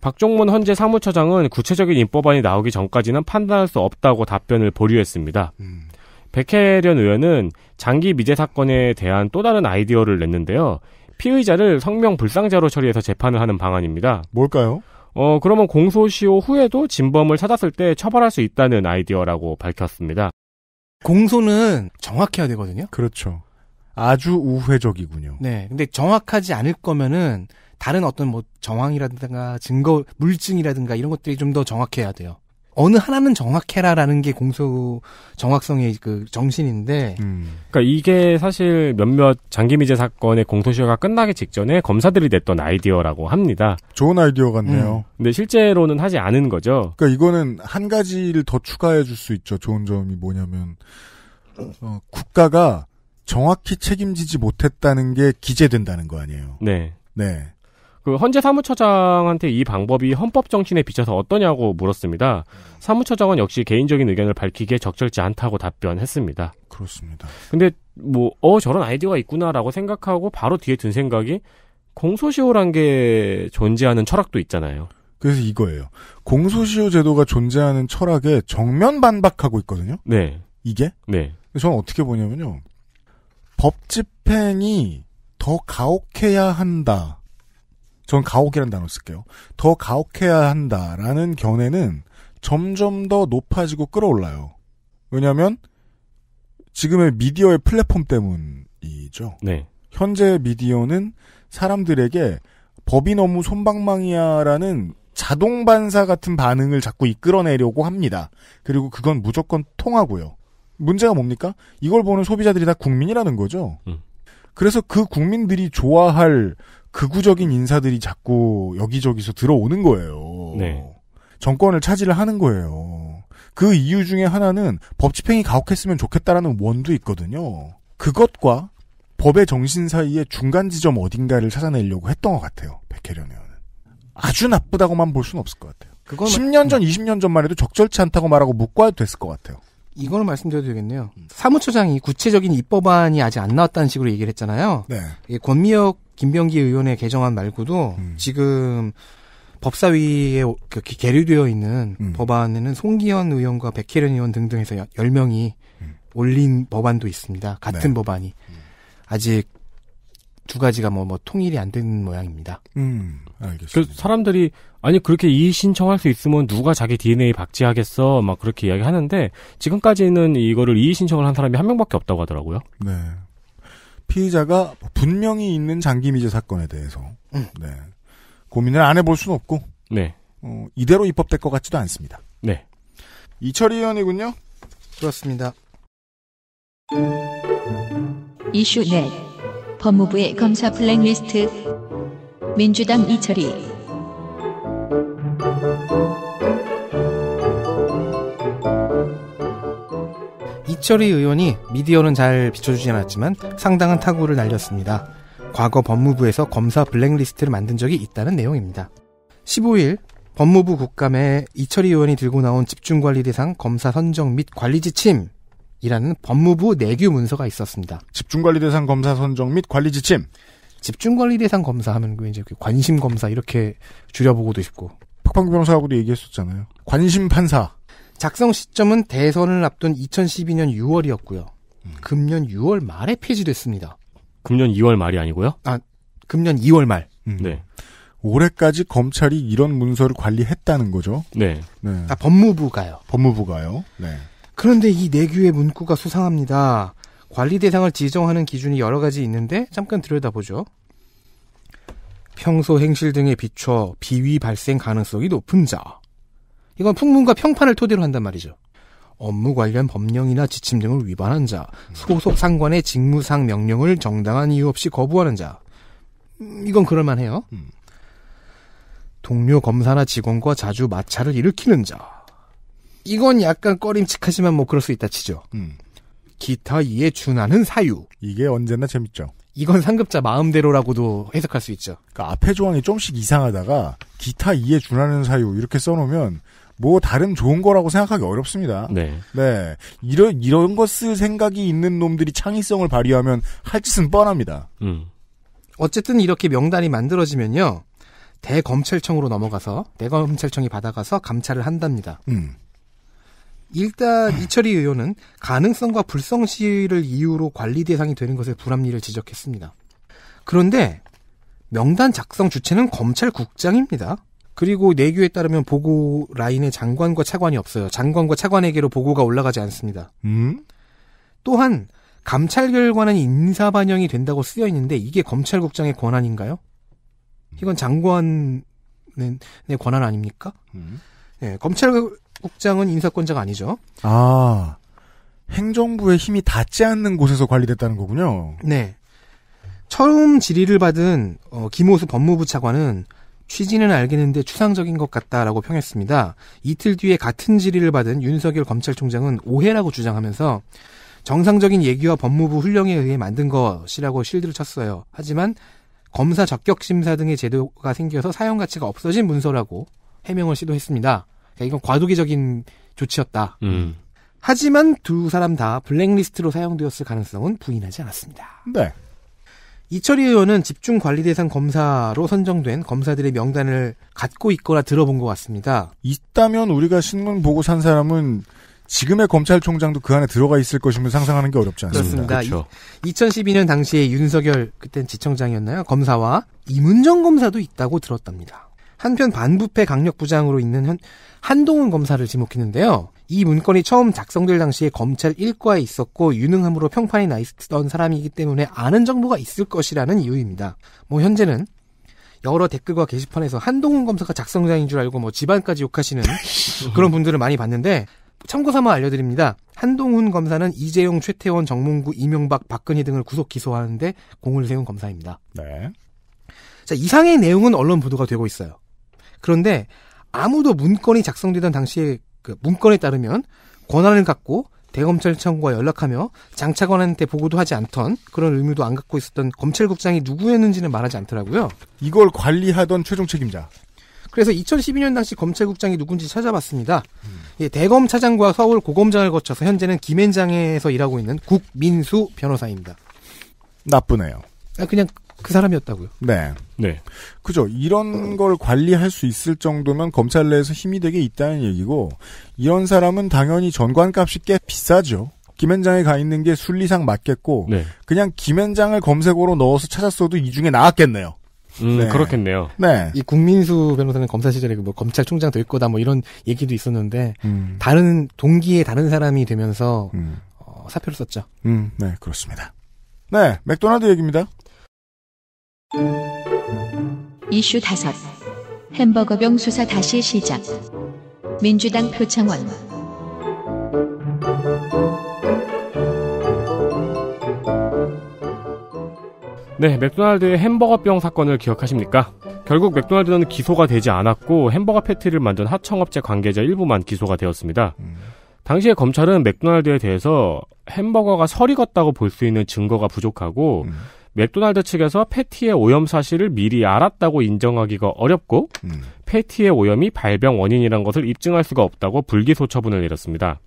박종문 헌재 사무처장은 구체적인 입법안이 나오기 전까지는 판단할 수 없다고 답변을 보류했습니다. 음. 백혜련 의원은 장기 미제 사건에 대한 또 다른 아이디어를 냈는데요. 피의자를 성명 불상자로 처리해서 재판을 하는 방안입니다. 뭘까요? 어, 그러면 공소시효 후에도 진범을 찾았을 때 처벌할 수 있다는 아이디어라고 밝혔습니다. 공소는 정확해야 되거든요. 그렇죠. 아주 우회적이군요. 네. 근데 정확하지 않을 거면은 다른 어떤 뭐 정황이라든가 증거, 물증이라든가 이런 것들이 좀 더 정확해야 돼요. 어느 하나는 정확해라라는 게 공소 정확성의 그 정신인데. 음. 그러니까 이게 사실 몇몇 장기미제 사건의 공소시효가 끝나기 직전에 검사들이 냈던 아이디어라고 합니다. 좋은 아이디어 같네요. 음. 근데 실제로는 하지 않은 거죠. 그러니까 이거는 한 가지를 더 추가해 줄 수 있죠. 좋은 점이 뭐냐면 어, 국가가 정확히 책임지지 못했다는 게 기재된다는 거 아니에요. 네. 네. 그 헌재 사무처장한테 이 방법이 헌법 정신에 비춰서 어떠냐고 물었습니다. 사무처장은 역시 개인적인 의견을 밝히기에 적절치 않다고 답변했습니다. 그렇습니다. 근데 뭐어 저런 아이디어가 있구나라고 생각하고 바로 뒤에 든 생각이 공소시효란 게 존재하는 철학도 있잖아요. 그래서 이거예요. 공소시효 제도가 존재하는 철학에 정면 반박하고 있거든요. 네. 이게? 네. 저는 어떻게 보냐면요. 법 집행이 더 가혹해야 한다. 전 가혹이란 단어 쓸게요. 더 가혹해야 한다라는 견해는 점점 더 높아지고 끌어올라요. 왜냐하면 지금의 미디어의 플랫폼 때문이죠. 네. 현재 미디어는 사람들에게 법이 너무 손방망이야라는 자동 반사 같은 반응을 자꾸 이끌어내려고 합니다. 그리고 그건 무조건 통하고요. 문제가 뭡니까? 이걸 보는 소비자들이 다 국민이라는 거죠. 음. 그래서 그 국민들이 좋아할 극우적인 인사들이 자꾸 여기저기서 들어오는 거예요. 네. 정권을 차지를 하는 거예요. 그 이유 중에 하나는 법 집행이 가혹했으면 좋겠다라는 원도 있거든요. 그것과 법의 정신 사이에 중간 지점 어딘가를 찾아내려고 했던 것 같아요. 백혜련 의원은. 아주 나쁘다고만 볼 수는 없을 것 같아요. 그건 10년 전, 20년 전만 해도 적절치 않다고 말하고 묵과해도 됐을 것 같아요. 이거는 말씀드려도 되겠네요. 음. 사무처장이 구체적인 입법안이 아직 안 나왔다는 식으로 얘기를 했잖아요. 네. 예, 권미혁 김병기 의원의 개정안 말고도 음. 지금 법사위에 그 계류되어 있는 음. 법안에는 송기현 의원과 백혜련 의원 등등에서 1 0명이 음. 올린 법안도 있습니다. 같은 네. 법안이. 음. 아직 두 가지가 뭐, 뭐, 통일이 안 되는 모양입니다. 음, 그 알겠습니다. 그 사람들이, 아니, 그렇게 이의 신청할 수 있으면 누가 자기 DNA 박제하겠어? 막 그렇게 이야기 하는데, 지금까지는 이거를 이의 신청을 한 사람이 한 명밖에 없다고 하더라고요. 네. 피의자가 분명히 있는 장기미제 사건에 대해서, 음. 네. 고민을 안 해볼 수는 없고, 네. 어, 이대로 입법될 것 같지도 않습니다. 네. 이철희 의원이군요? 그렇습니다. 이슈 넷. 법무부의 검사 블랙리스트 민주당 이철이 이철이 의원이 미디어는 잘 비춰주지 않았지만 상당한 타구를 날렸습니다. 과거 법무부에서 검사 블랙리스트를 만든 적이 있다는 내용입니다. 15일 법무부 국감에 이철희 의원이 들고 나온 집중관리 대상 검사 선정 및 관리 지침 이라는 법무부 내규 문서가 있었습니다. 집중관리 대상 검사 선정 및 관리 지침. 집중관리 대상 검사 하면 그 이제 그 관심 검사 이렇게 줄여보고도 싶고폭판규 변호사하고도 얘기했었잖아요. 관심 판사. 작성 시점은 대선을 앞둔 2012년 6월이었고요. 음. 금년 6월 말에 폐지됐습니다. 금년 2월 말이 아니고요? 아, 금년 2월 말. 음. 네. 올해까지 검찰이 이런 문서를 관리했다는 거죠? 네. 네. 아, 법무부가요. 법무부가요. 네. 그런데 이 내규의 네 문구가 수상합니다. 관리 대상을 지정하는 기준이 여러 가지 있는데 잠깐 들여다보죠. 평소 행실 등에 비춰 비위 발생 가능성이 높은 자. 이건 풍문과 평판을 토대로 한단 말이죠. 업무 관련 법령이나 지침 등을 위반한 자, 소속 상관의 직무상 명령을 정당한 이유 없이 거부하는 자. 음, 이건 그럴만해요. 음. 동료 검사나 직원과 자주 마찰을 일으키는 자. 이건 약간 꺼림칙하지만 뭐 그럴 수 있다 치죠. 음. 기타 이에 준하는 사유. 이게 언제나 재밌죠. 이건 상급자 마음대로라고도 해석할 수 있죠. 그 앞에 조항이 좀씩 이상하다가 기타 이에 준하는 사유 이렇게 써놓으면 뭐 다른 좋은 거라고 생각하기 어렵습니다. 네. 네. 이런 이런 거 쓸 생각이 있는 놈들이 창의성을 발휘하면 할 짓은 뻔합니다. 음. 어쨌든 이렇게 명단이 만들어지면요. 대검찰청으로 넘어가서 대검찰청이 받아가서 감찰을 한답니다. 음. 일단 이철희 의원은 가능성과 불성실을 이유로 관리 대상이 되는 것에 불합리를 지적했습니다. 그런데 명단 작성 주체는 검찰국장입니다. 그리고 내규에 따르면 보고 라인에 장관과 차관이 없어요. 장관과 차관에게로 보고가 올라가지 않습니다. 음? 또한 감찰 결과는 인사 반영이 된다고 쓰여 있는데 이게 검찰국장의 권한인가요? 이건 장관의 권한 아닙니까? 음. 네, 검찰 국장은 인사권자가 아니죠. 아, 행정부의 힘이 닿지 않는 곳에서 관리됐다는 거군요. 네. 처음 질의를 받은 어, 김호수 법무부 차관은 취지는 알겠는데 추상적인 것 같다라고 평했습니다. 이틀 뒤에 같은 질의를 받은 윤석열 검찰총장은 오해라고 주장하면서 정상적인 예기와 법무부 훈령에 의해 만든 것이라고 실드를 쳤어요. 하지만 검사 적격심사 등의 제도가 생겨서 사용 가치가 없어진 문서라고 해명을 시도했습니다. 그러니까 이건 과도기적인 조치였다. 음. 음. 하지만 두 사람 다 블랙리스트로 사용되었을 가능성은 부인하지 않았습니다. 네. 이철희 의원은 집중 관리 대상 검사로 선정된 검사들의 명단을 갖고 있거나 들어본 것 같습니다. 있다면 우리가 신문 보고 산 사람은 지금의 검찰총장도 그 안에 들어가 있을 것임을 상상하는 게 어렵지 않습니다. 그렇습니다. 그렇죠. 이, 2012년 당시에 윤석열 그땐 지청장이었나요? 검사와 이문정 검사도 있다고 들었답니다. 한편 반부패 강력부장으로 있는 현, 한동훈 검사를 지목했는데요. 이 문건이 처음 작성될 당시에 검찰 1과에 있었고 유능함으로 평판이 나 있던 었 사람이기 때문에 아는 정보가 있을 것이라는 이유입니다. 뭐 현재는 여러 댓글과 게시판에서 한동훈 검사가 작성자인 줄 알고 뭐 집안까지 욕하시는 그런 분들을 많이 봤는데 참고 삼아 알려드립니다. 한동훈 검사는 이재용, 최태원, 정몽구, 이명박, 박근혜 등을 구속 기소하는데 공을 세운 검사입니다. 네. 자, 이상의 내용은 언론 보도가 되고 있어요. 그런데 아무도 문건이 작성되던 당시에 그 문건에 따르면 권한을 갖고 대검찰청과 연락하며 장차관한테 보고도 하지 않던 그런 의무도 안 갖고 있었던 검찰국장이 누구였는지는 말하지 않더라고요. 이걸 관리하던 최종 책임자. 그래서 2012년 당시 검찰국장이 누군지 찾아봤습니다. 음. 예, 대검 차장과 서울 고검장을 거쳐서 현재는 김앤장에서 일하고 있는 국민수 변호사입니다. 나쁘네요. 아, 그냥 그 사람이었다고요. 네. 네. 그죠. 이런 걸 관리할 수 있을 정도면 검찰 내에서 힘이 되게 있다는 얘기고, 이런 사람은 당연히 전관값이 꽤 비싸죠. 김현장에 가 있는 게 순리상 맞겠고, 네. 그냥 김현장을 검색어로 넣어서 찾았어도 이 중에 나왔겠네요. 음, 네. 그렇겠네요. 네. 이 국민수 변호사는 검사 시절에 뭐 검찰총장 될 거다 뭐 이런 얘기도 있었는데, 음. 다른, 동기의 다른 사람이 되면서, 음. 어, 사표를 썼죠. 음, 네, 그렇습니다. 네, 맥도날드 얘기입니다. 이슈 다섯 햄버거병 수사 다시 시작. 민주당 표창원. 네, 맥도날드의 햄버거병 사건을 기억하십니까? 결국 맥도날드는 기소가 되지 않았고 햄버거 패티를 만든 하청업체 관계자 일부만 기소가 되었습니다. 당시에 검찰은 맥도날드에 대해서 햄버거가 설익걷다고볼 수 있는 증거가 부족하고 음. 맥도날드 측에서 패티의 오염 사실을 미리 알았다고 인정하기가 어렵고 음. 패티의 오염이 발병 원인이란 것을 입증할 수가 없다고 불기소 처분을 내렸습니다.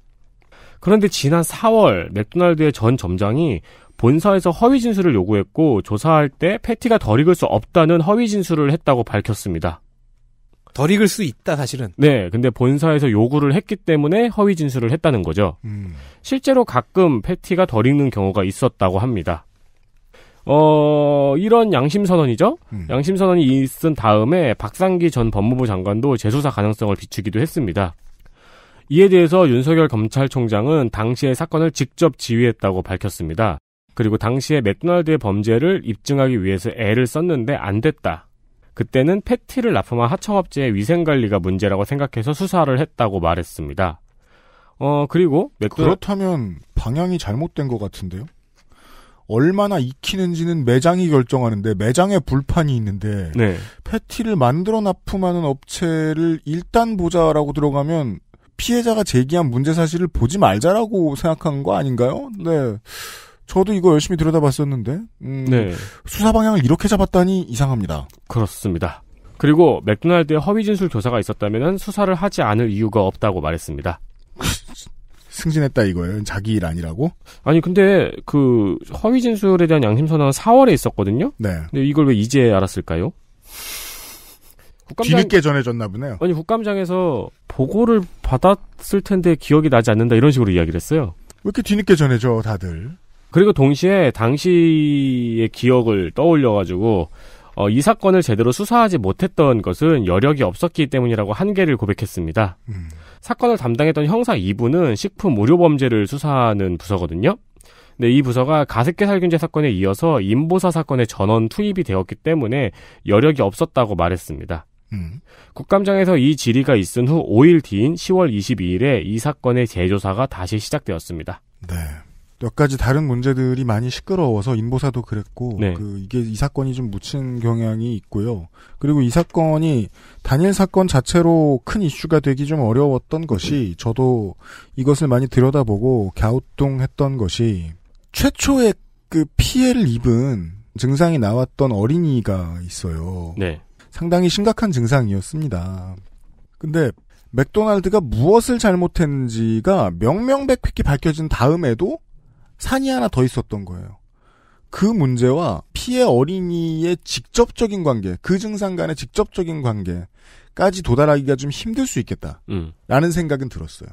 그런데 지난 4월 맥도날드의 전 점장이 본사에서 허위 진술을 요구했고 조사할 때 패티가 덜 익을 수 없다는 허위 진술을 했다고 밝혔습니다. 덜 익을 수 있다 사실은. 네, 근데 본사에서 요구를 했기 때문에 허위 진술을 했다는 거죠. 음. 실제로 가끔 패티가 덜 익는 경우가 있었다고 합니다. 어, 이런 양심선언이죠? 음. 양심선언이 있은 다음에 박상기 전 법무부 장관도 재수사 가능성을 비추기도 했습니다. 이에 대해서 윤석열 검찰총장은 당시의 사건을 직접 지휘했다고 밝혔습니다. 그리고 당시에 맥도날드의 범죄를 입증하기 위해서 애를 썼는데 안 됐다. 그때는 패티를 납품한 하청업체의 위생관리가 문제라고 생각해서 수사를 했다고 말했습니다. 어, 그리고 맥도날... 그렇다면 방향이 잘못된 것 같은데요? 얼마나 익히는지는 매장이 결정하는데 매장에 불판이 있는데 네. 패티를 만들어 납품하는 업체를 일단 보자라고 들어가면 피해자가 제기한 문제 사실을 보지 말자라고 생각한 거 아닌가요? 네. 저도 이거 열심히 들여다봤었는데 음, 네. 수사 방향을 이렇게 잡았다니 이상합니다. 그렇습니다. 그리고 맥도날드의 허위 진술 교사가 있었다면 수사를 하지 않을 이유가 없다고 말했습니다. 승진했다 이거예요. 자기 일 아니라고? 아니 근데 그 허위 진술에 대한 양심 선언은 4월에 있었거든요. 네. 근데 이걸 왜 이제 알았을까요? 국감장... 뒤늦게 전해졌나 보네요. 아니 국감장에서 보고를 받았을 텐데 기억이 나지 않는다 이런 식으로 이야기를 했어요. 왜 이렇게 뒤늦게 전해져 다들? 그리고 동시에 당시의 기억을 떠올려가지고 어, 이 사건을 제대로 수사하지 못했던 것은 여력이 없었기 때문이라고 한계를 고백했습니다. 음. 사건을 담당했던 형사 2부는 식품 오류 범죄를 수사하는 부서거든요. 근데 이 부서가 가습기 살균제 사건에 이어서 임보사 사건에 전원 투입이 되었기 때문에 여력이 없었다고 말했습니다. 음. 국감장에서 이 질의가 있은 후 5일 뒤인 10월 22일에 이 사건의 재조사가 다시 시작되었습니다. 네. 몇 가지 다른 문제들이 많이 시끄러워서 인보사도 그랬고 네. 그 이게 이 사건이 좀 묻힌 경향이 있고요. 그리고 이 사건이 단일 사건 자체로 큰 이슈가 되기 좀 어려웠던 것이 저도 이것을 많이 들여다보고 갸우뚱했던 것이 최초의 그 피해를 입은 증상이 나왔던 어린이가 있어요. 네. 상당히 심각한 증상이었습니다. 근데 맥도날드가 무엇을 잘못했는지가 명명백백히 밝혀진 다음에도 산이 하나 더 있었던 거예요. 그 문제와 피해 어린이의 직접적인 관계, 그 증상 간의 직접적인 관계까지 도달하기가 좀 힘들 수 있겠다. 음. 라는 음. 생각은 들었어요.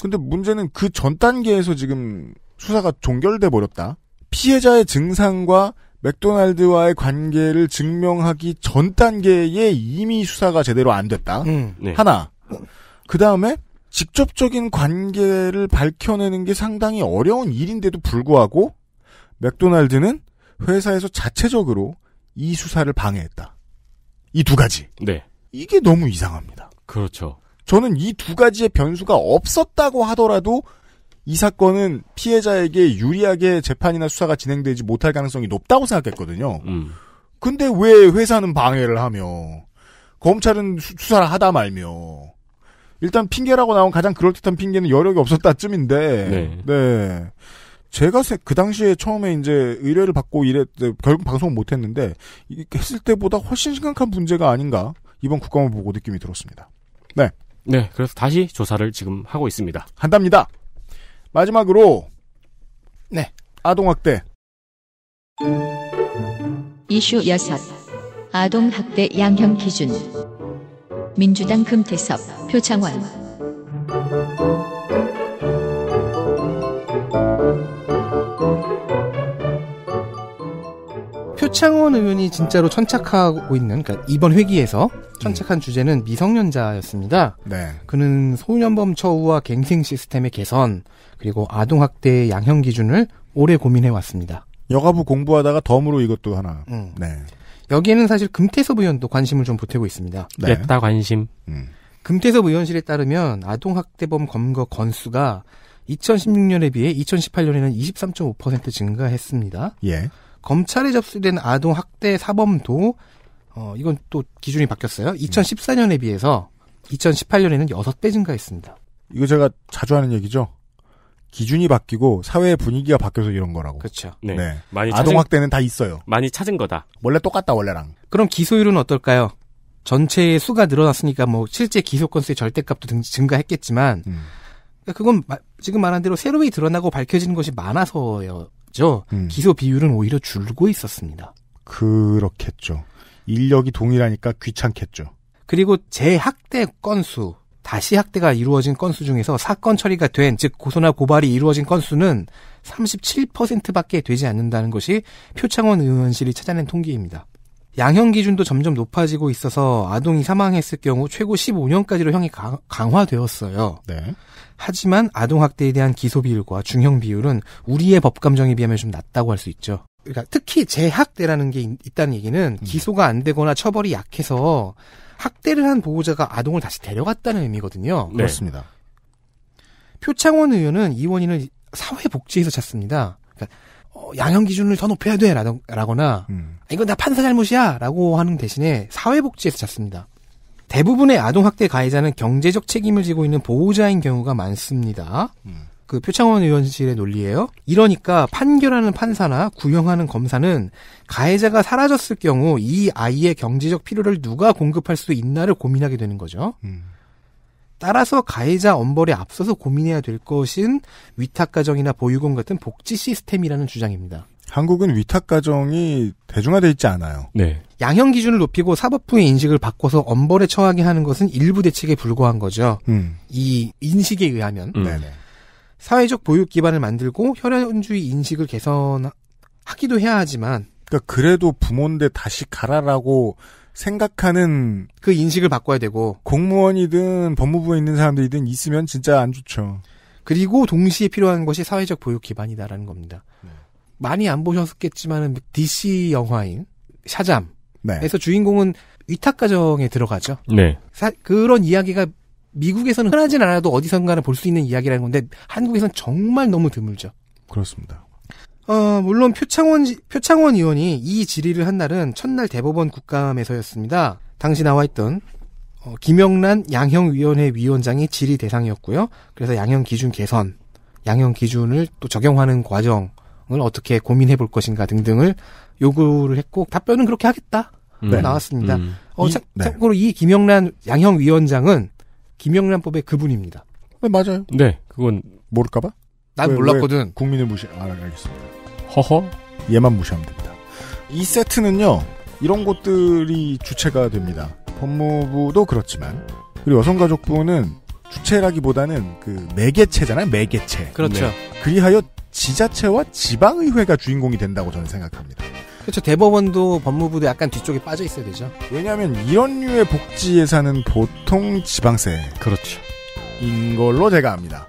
근데 문제는 그 전 단계에서 지금 수사가 종결돼 버렸다. 피해자의 증상과 맥도날드와의 관계를 증명하기 전 단계에 이미 수사가 제대로 안 됐다. 음, 네. 하나. 그 다음에 직접적인 관계를 밝혀내는 게 상당히 어려운 일인데도 불구하고 맥도날드는 회사에서 자체적으로 이 수사를 방해했다. 이 두 가지. 네. 이게 너무 이상합니다. 그렇죠. 저는 이 두 가지의 변수가 없었다고 하더라도 이 사건은 피해자에게 유리하게 재판이나 수사가 진행되지 못할 가능성이 높다고 생각했거든요. 음. 근데 왜 회사는 방해를 하며 검찰은 수사를 하다 말며 일단 핑계라고 나온 가장 그럴듯한 핑계는 여력이 없었다쯤인데 네. 네. 제가 그 당시에 처음에 이제 의뢰를 받고 이래 결국 방송을 못했는데 했을 때보다 훨씬 심각한 문제가 아닌가 이번 국감을 보고 느낌이 들었습니다. 네. 네. 그래서 다시 조사를 지금 하고 있습니다. 한답니다. 마지막으로 네 아동학대 이슈 6 아동학대 양형 기준 민주당 금태섭, 표창원 표창원 의원이 진짜로 천착하고 있는 그러니까 이번 회기에서 음. 천착한 음. 주제는 미성년자였습니다. 네. 그는 소년범 처우와 갱생 시스템의 개선 그리고 아동 학대의 양형 기준을 오래 고민해 왔습니다. 여가부 공부하다가 덤으로 이것도 하나. 음. 네. 여기에는 사실 금태섭 의원도 관심을 좀 보태고 있습니다. 네. 냈다 관심. 음. 금태섭 의원실에 따르면 아동학대범 검거 건수가 2016년에 비해 2018년에는 23.5% 증가했습니다. 예. 검찰에 접수된 아동학대 사범도 어 이건 또 기준이 바뀌었어요. 2014년에 음. 비해서 2018년에는 6배 증가했습니다. 이거 제가 자주 하는 얘기죠. 기준이 바뀌고 사회의 분위기가 바뀌어서 이런 거라고. 그렇죠. 네. 네. 많이 아동 학대는 다 있어요. 많이 찾은 거다. 원래 똑같다 원래랑. 그럼 기소율은 어떨까요? 전체의 수가 늘어났으니까 뭐 실제 기소 건수의 절대값도 등, 증가했겠지만 음. 그러니까 그건 마, 지금 말한 대로 새로이 드러나고 밝혀지는 것이 많아서였 음. 기소 비율은 오히려 줄고 있었습니다. 그렇겠죠. 인력이 동일하니까 귀찮겠죠. 그리고 재학대 건수 다시 학대가 이루어진 건수 중에서 사건 처리가 된, 즉 고소나 고발이 이루어진 건수는 37%밖에 되지 않는다는 것이 표창원 의원실이 찾아낸 통계입니다. 양형 기준도 점점 높아지고 있어서 아동이 사망했을 경우 최고 15년까지로 형이 강화되었어요. 네. 하지만 아동학대에 대한 기소 비율과 중형 비율은 우리의 법감정에 비하면 좀 낮다고 할 수 있죠. 그러니까 특히 재학대라는 게 있다는 얘기는 음. 기소가 안 되거나 처벌이 약해서 학대를 한 보호자가 아동을 다시 데려갔다는 의미거든요. 네. 그렇습니다. 표창원 의원은 이 원인을 사회복지에서 찾습니다. 그러니까 어, 양형 기준을 더 높여야 돼 라거나 음. 아, 이건 나 판사 잘못이야 라고 하는 대신에 사회복지에서 찾습니다. 대부분의 아동학대 가해자는 경제적 책임을 지고 있는 보호자인 경우가 많습니다. 음. 그 표창원 의원실의 논리예요. 이러니까 판결하는 판사나 구형하는 검사는 가해자가 사라졌을 경우 이 아이의 경제적 필요를 누가 공급할 수 있나를 고민하게 되는 거죠. 음. 따라서 가해자 엄벌에 앞서서 고민해야 될 것인 위탁가정이나 보육원 같은 복지 시스템이라는 주장입니다. 한국은 위탁가정이 대중화돼 있지 않아요. 네. 양형 기준을 높이고 사법부의 인식을 바꿔서 엄벌에 처하게 하는 것은 일부 대책에 불과한 거죠. 음. 이 인식에 의하면. 음. 네네. 사회적 보육 기반을 만들고 혈연주의 인식을 개선하기도 해야 하지만 그러니까 그래도 부모인데 다시 가라라고 생각하는 그 인식을 바꿔야 되고 공무원이든 법무부에 있는 사람들이든 있으면 진짜 안 좋죠. 그리고 동시에 필요한 것이 사회적 보육 기반이다라는 겁니다. 네. 많이 안 보셨겠지만은 DC 영화인 샤잠에서 네. 주인공은 위탁 가정에 들어가죠. 네. 사, 그런 이야기가 미국에서는 흔하진 않아도 어디선가는 볼 수 있는 이야기라는 건데 한국에선 정말 너무 드물죠. 그렇습니다. 어, 물론 표창원 표창원 의원이 이 질의를 한 날은 첫날 대법원 국감에서였습니다. 당시 나와 있던 어, 김영란 양형위원회 위원장이 질의 대상이었고요. 그래서 양형 기준 개선, 양형 기준을 또 적용하는 과정을 어떻게 고민해 볼 것인가 등등을 요구를 했고 답변은 그렇게 하겠다. 네. 나왔습니다. 음. 어, 참, 네. 참고로 이 김영란 양형위원장은 김영란법의 그분입니다. 네, 맞아요. 네, 그건 모를까봐? 난 왜, 몰랐거든. 왜 국민을 무시, 아, 겠습니다 허허. 얘만 무시하면 됩니다. 이 세트는요, 이런 곳들이 주체가 됩니다. 법무부도 그렇지만, 그리고 여성가족부는 주체라기보다는 그 매개체잖아요, 매개체. 그렇죠. 네. 그리하여 지자체와 지방의회가 주인공이 된다고 저는 생각합니다. 그렇죠. 대법원도 법무부도 약간 뒤쪽에 빠져 있어야 되죠. 왜냐하면 이런 류의 복지 예산은 보통 지방세. 그렇죠. 인 걸로 제가 압니다.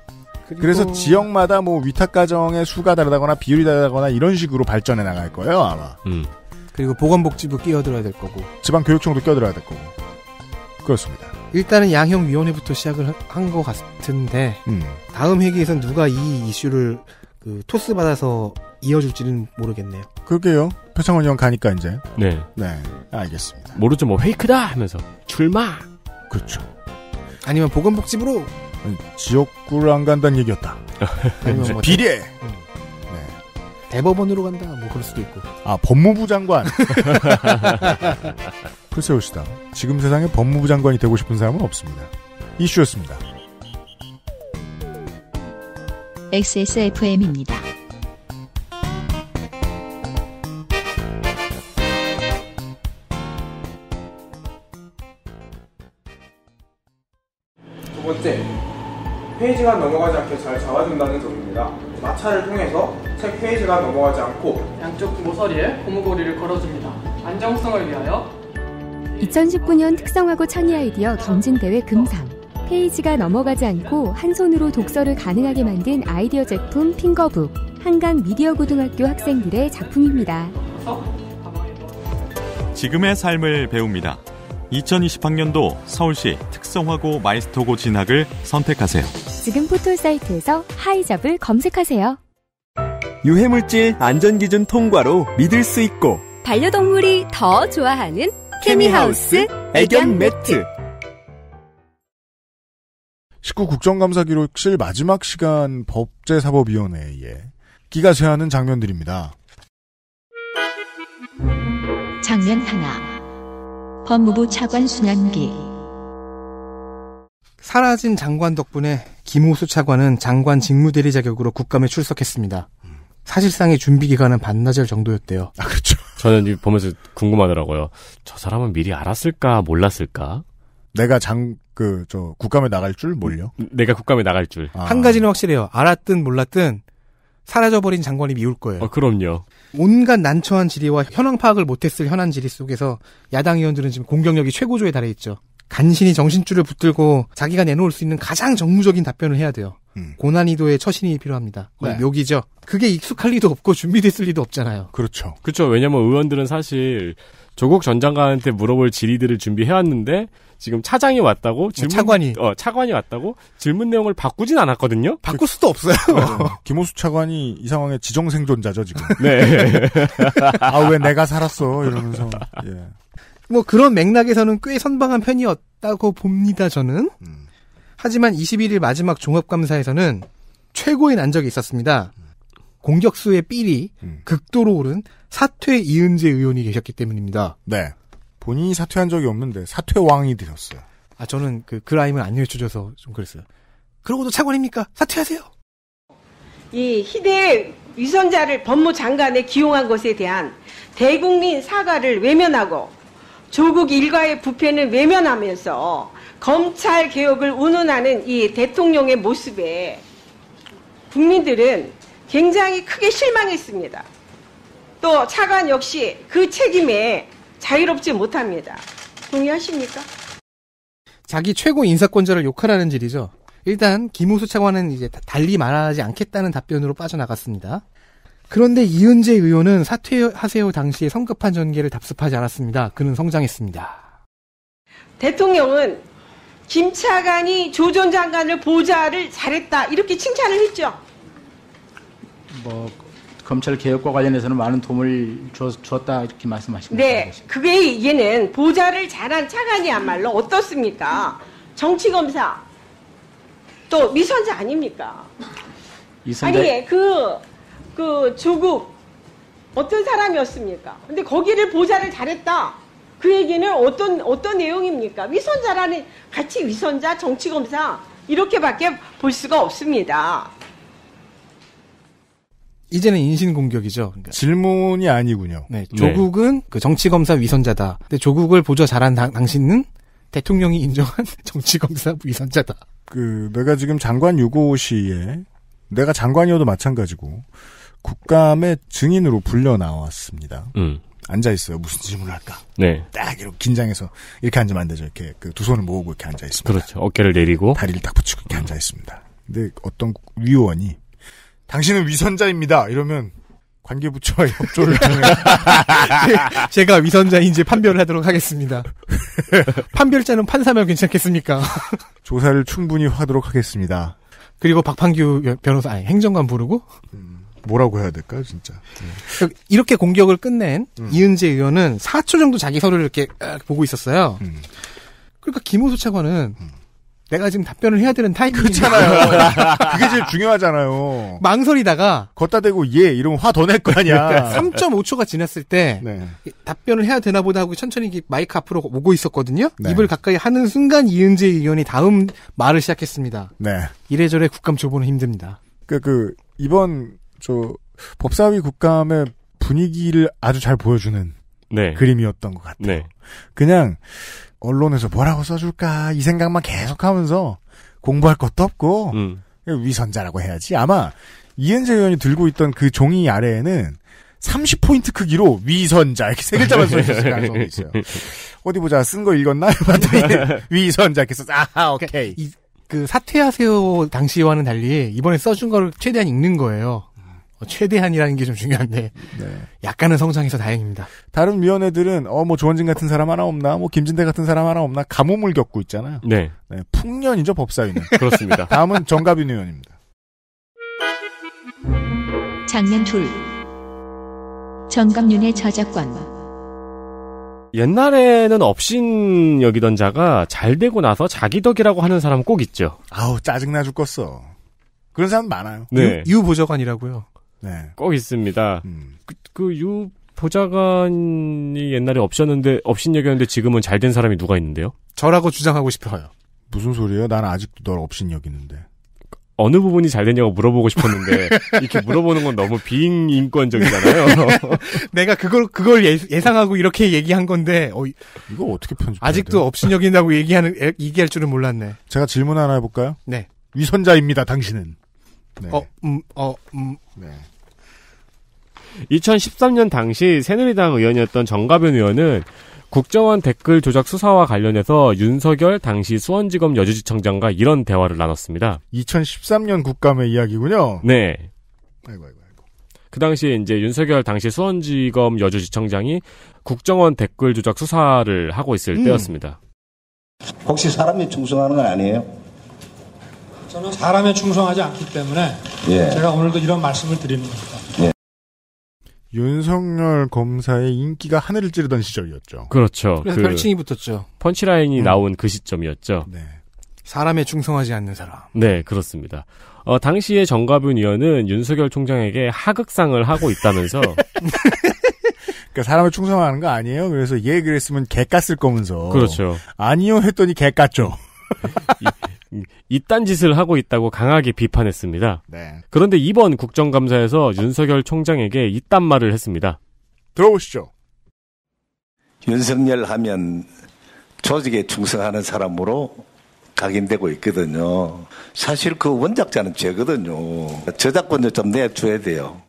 그래서 지역마다 뭐 위탁 가정의 수가 다르다거나 비율이 다르다거나 이런 식으로 발전해 나갈 거예요 아마. 음. 그리고 보건복지부 끼어들어야 될 거고. 지방교육청도 끼어들어야 될 거고. 그렇습니다. 일단은 양형위원회부터 시작을 한 것 같은데 음. 다음 회기에선 누가 이 이슈를 그 토스 받아서 이어줄지는 모르겠네요. 그게요. 표창원 의 가니까 이제. 네. 네. 알겠습니다. 모르죠. 뭐 페이크다 하면서 출마. 그렇죠. 아니면 보건복지부로 지역구를 안 간다는 얘기였다. 아니면 뭐 비례. 네. 대법원으로 간다. 뭐 그럴 수도 있고. 아 법무부 장관. 글쎄 옵시다. 지금 세상에 법무부 장관이 되고 싶은 사람은 없습니다. 이슈였습니다. XSFM입니다. 번째, 페이지가 넘어가지 않게 잘 잡아준다는 점입니다. 마찰을 통해서 책 페이지가 넘어가지 않고 양쪽 모서리에 고무고리를 걸어줍니다. 안정성을 위하여 2019년 특성화고 창의 아이디어 경진대회 금상 페이지가 넘어가지 않고 한 손으로 독서를 가능하게 만든 아이디어 제품 핑거북 한강 미디어 고등학교 학생들의 작품입니다. 지금의 삶을 배웁니다. 2020학년도 서울시 특성화고 마이스터고 진학을 선택하세요. 지금 포털 사이트에서 하이잡을 검색하세요. 유해물질 안전기준 통과로 믿을 수 있고 반려동물이 더 좋아하는 케미하우스 애견 매트 19 국정감사 기록실 마지막 시간 법제사법위원회에 기가 제하는 장면들입니다. 장면 하나 법무부 차관 순환기 사라진 장관 덕분에 김호수 차관은 장관 직무대리 자격으로 국감에 출석했습니다. 사실상의 준비 기간은 반나절 정도였대요. 아, 그렇죠. 저는 이 보면서 궁금하더라고요. 저 사람은 미리 알았을까 몰랐을까? 내가 장 그 저 국감에 나갈 줄 몰려. 음, 내가 국감에 나갈 줄. 아. 한 가지는 아. 확실해요. 알았든 몰랐든 사라져버린 장관이 미울 거예요. 어, 그럼요. 온갖 난처한 지리와 현황 파악을 못했을 현안 지리 속에서 야당 의원들은 지금 공격력이 최고조에 달해 있죠. 간신히 정신줄을 붙들고 자기가 내놓을 수 있는 가장 정무적인 답변을 해야 돼요. 음. 고난이도의 처신이 필요합니다. 거의 네. 묘기죠. 그게 익숙할 리도 없고 준비됐을 리도 없잖아요. 그렇죠. 그렇죠. 왜냐면 의원들은 사실 조국 전 장관한테 물어볼 질의들을 준비해왔는데 지금 차장이 왔다고 네, 질문, 차관이 어 차관이 왔다고 질문 내용을 바꾸진 않았거든요. 바꿀 수도 없어요. 네. 김호수 차관이 이 상황에 지정생존자죠 지금. 네. 아왜 내가 살았어 이러면서. 예. 뭐 그런 맥락에서는 꽤 선방한 편이었다고 봅니다 저는. 음. 하지만 21일 마지막 종합감사에서는 최고인 안적이 있었습니다. 공격수의 삘이 음. 극도로 오른 사퇴 이은재 의원이 계셨기 때문입니다. 네. 본인이 사퇴한 적이 없는데 사퇴왕이 되셨어요. 아 저는 그 그라임을 안 읽어줘서 좀 그랬어요. 그러고도 차관입니까? 사퇴하세요. 이 희대 위선자를 법무장관에 기용한 것에 대한 대국민 사과를 외면하고 조국 일가의 부패는 외면하면서 검찰 개혁을 운운하는 이 대통령의 모습에 국민들은 굉장히 크게 실망했습니다. 또 차관 역시 그 책임에 자유롭지 못합니다. 동의하십니까? 자기 최고 인사권자를 욕하라는 질이죠. 일단 김우수 차관은 이제 달리 말하지 않겠다는 답변으로 빠져나갔습니다. 그런데 이은재 의원은 사퇴하세요 당시의 성급한 전개를 답습하지 않았습니다. 그는 성장했습니다. 대통령은 김 차관이 조 전 장관을 보좌를 잘했다 이렇게 칭찬을 했죠. 뭐 검찰 개혁과 관련해서는 많은 도움을 주었다 이렇게 말씀하신 네, 거죠. 네, 그게 얘는 보좌를 잘한 차관이야말로 어떻습니까? 정치 검사 또 미선자 아닙니까? 이선자... 아니 그그 예, 그 조국 어떤 사람이었습니까? 근데 거기를 보좌를 잘했다. 그 얘기는 어떤 어떤 내용입니까? 위선자라는 같이 위선자 정치 검사 이렇게밖에 볼 수가 없습니다. 이제는 인신 공격이죠. 그러니까. 질문이 아니군요. 네, 네. 조국은 네. 그 정치 검사 위선자다. 근데 조국을 보조 잘한 당, 당신은 대통령이 인정한 정치 검사 위선자다. 그 내가 지금 장관 유고 시에 내가 장관이어도 마찬가지고 국감의 증인으로 불려 나왔습니다. 음. 앉아 있어요. 무슨 질문을 할까? 네. 딱 이렇게 긴장해서 이렇게 앉으면 안 되죠. 이렇게 그 두 손을 모으고 이렇게 앉아 있습니다. 그렇죠. 어깨를 내리고 다리를 딱 붙이고 이렇게 음. 앉아 있습니다. 근데 어떤 위원이 당신은 위선자입니다. 이러면 관계부처와 협조를 통해 제가 위선자인지 판별을 하도록 하겠습니다. 판별자는 판사면 괜찮겠습니까? 조사를 충분히 하도록 하겠습니다. 그리고 박판규 변호사 아니 행정관 부르고 음, 뭐라고 해야 될까요 진짜 음. 이렇게 공격을 끝낸 음. 이은재 의원은 4초 정도 자기 서류를 이렇게 아, 보고 있었어요 음. 그러니까 김호수 차관은 음. 내가 지금 답변을 해야 되는 타이밍이 그렇잖아요. 그게 제일 중요하잖아요. 망설이다가 걷다 대고 예 이러면 화 더 낼 거 아니야. 3.5초가 그러니까 지났을 때 네. 답변을 해야 되나 보다 하고 천천히 마이크 앞으로 오고 있었거든요. 네. 입을 가까이 하는 순간 이은재 의원이 다음 말을 시작했습니다. 네. 이래저래 국감 초보는 힘듭니다. 그, 그 이번 저 법사위 국감의 분위기를 아주 잘 보여주는 네. 그림이었던 것 같아요. 네. 그냥 언론에서 뭐라고 써줄까 이 생각만 계속하면서 공부할 것도 없고 음. 위선자라고 해야지 아마 이은재 의원이 들고 있던 그 종이 아래에는 30포인트 크기로 위선자 이렇게 세 글자만 써있을 가능성이 있어요. 어디 보자 쓴 거 읽었나? 봤 위선자 이렇게 써서 아 그러니까 오케이. 그 사퇴하세요 당시와는 달리 이번에 써준 거를 최대한 읽는 거예요. 어, 최대한이라는 게 좀 중요한데 네. 약간은 성장해서 다행입니다. 다른 위원회들은 어뭐 조원진 같은 사람 하나 없나 뭐 김진대 같은 사람 하나 없나 가뭄을 겪고 있잖아요. 네, 네 풍년이죠 법사위는 그렇습니다. 다음은 정가빈 의원입니다. 장면 둘 정감윤의 저작권 옛날에는 업신 여기던 자가 잘 되고 나서 자기 덕이라고 하는 사람 꼭 있죠. 아우 짜증나 죽겠어. 그런 사람 많아요. 네. 유, 보좌관이라고요. 네. 꼭 있습니다. 음. 그, 그, 유 보좌관이 옛날에 없었는데, 없신 얘기였는데 지금은 잘 된 사람이 누가 있는데요? 저라고 주장하고 싶어요. 무슨 소리예요? 난 아직도 널 없인 여기는데. 어느 부분이 잘 됐냐고 물어보고 싶었는데 이렇게 물어보는 건 너무 비인권적이잖아요. 내가 그걸 그걸 예, 예상하고 이렇게 얘기한 건데 어, 이거 어떻게 편집? 아직도 업신여긴다고 얘기하는 얘기할 줄은 몰랐네. 제가 질문 하나 해볼까요? 네. 위선자입니다. 당신은. 네. 어, 음, 어, 음. 네. 2013년 당시 새누리당 의원이었던 정가변 의원은 국정원 댓글 조작 수사와 관련해서 윤석열 당시 수원지검 여주지청장과 이런 대화를 나눴습니다. 2013년 국감의 이야기군요. 네. 아이고 아이고 아이고. 그 당시에 이제 윤석열 당시 수원지검 여주지청장이 국정원 댓글 조작 수사를 하고 있을 음. 때였습니다. 혹시 사람이 충성하는 건 아니에요? 저는 사람에 충성하지 않기 때문에 예. 제가 오늘도 이런 말씀을 드리는 겁니다. 윤석열 검사의 인기가 하늘을 찌르던 시절이었죠. 그렇죠. 그래서 그 별칭이 붙었죠. 펀치라인이 음. 나온 그 시점이었죠. 네. 사람에 충성하지 않는 사람. 네, 그렇습니다. 어, 당시에 정가빈 의원은 윤석열 총장에게 하극상을 하고 있다면서. 그러니까 사람을 충성하는 거 아니에요? 그래서 얘 그랬으면 개 깠을 거면서. 그렇죠. 아니요 했더니 개 깠죠. 이딴 짓을 하고 있다고 강하게 비판했습니다. 네. 그런데 이번 국정감사에서 윤석열 총장에게 이딴 말을 했습니다. 들어보시죠. 윤석열 하면 조직에 충성하는 사람으로 각인되고 있거든요. 사실 그 원작자는 죄거든요. 저작권을 좀 내줘야 돼요.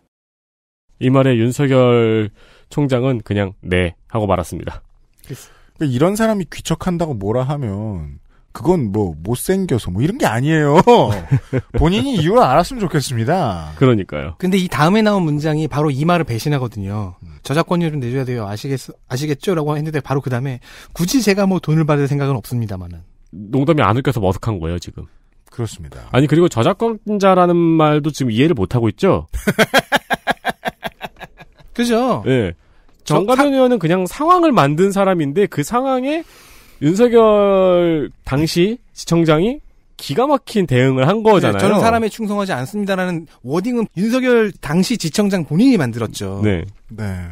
이 말에 윤석열 총장은 그냥 네 하고 말았습니다. 그러니까 이런 사람이 귀척한다고 뭐라 하면 그건 뭐 못생겨서 뭐 이런 게 아니에요. 본인이 이유를 알았으면 좋겠습니다. 그러니까요. 근데 이 다음에 나온 문장이 바로 이 말을 배신하거든요. 음. 저작권료를 내줘야 돼요. 아시겠 아시겠죠라고 했는데 바로 그 다음에 굳이 제가 뭐 돈을 받을 생각은 없습니다만은. 농담이 안 웃겨서 머쓱한 거예요 지금. 그렇습니다. 아니 그리고 저작권자라는 말도 지금 이해를 못 하고 있죠. 그죠? 예. 네. 정가변 의원은 그냥 상황을 만든 사람인데 그 상황에 윤석열 당시 시청장이 기가 막힌 대응을 한 네, 거잖아요. 네, 저는 사람에 충성하지 않습니다라는 워딩은 윤석열 당시 지청장 본인이 만들었죠. 네. 네.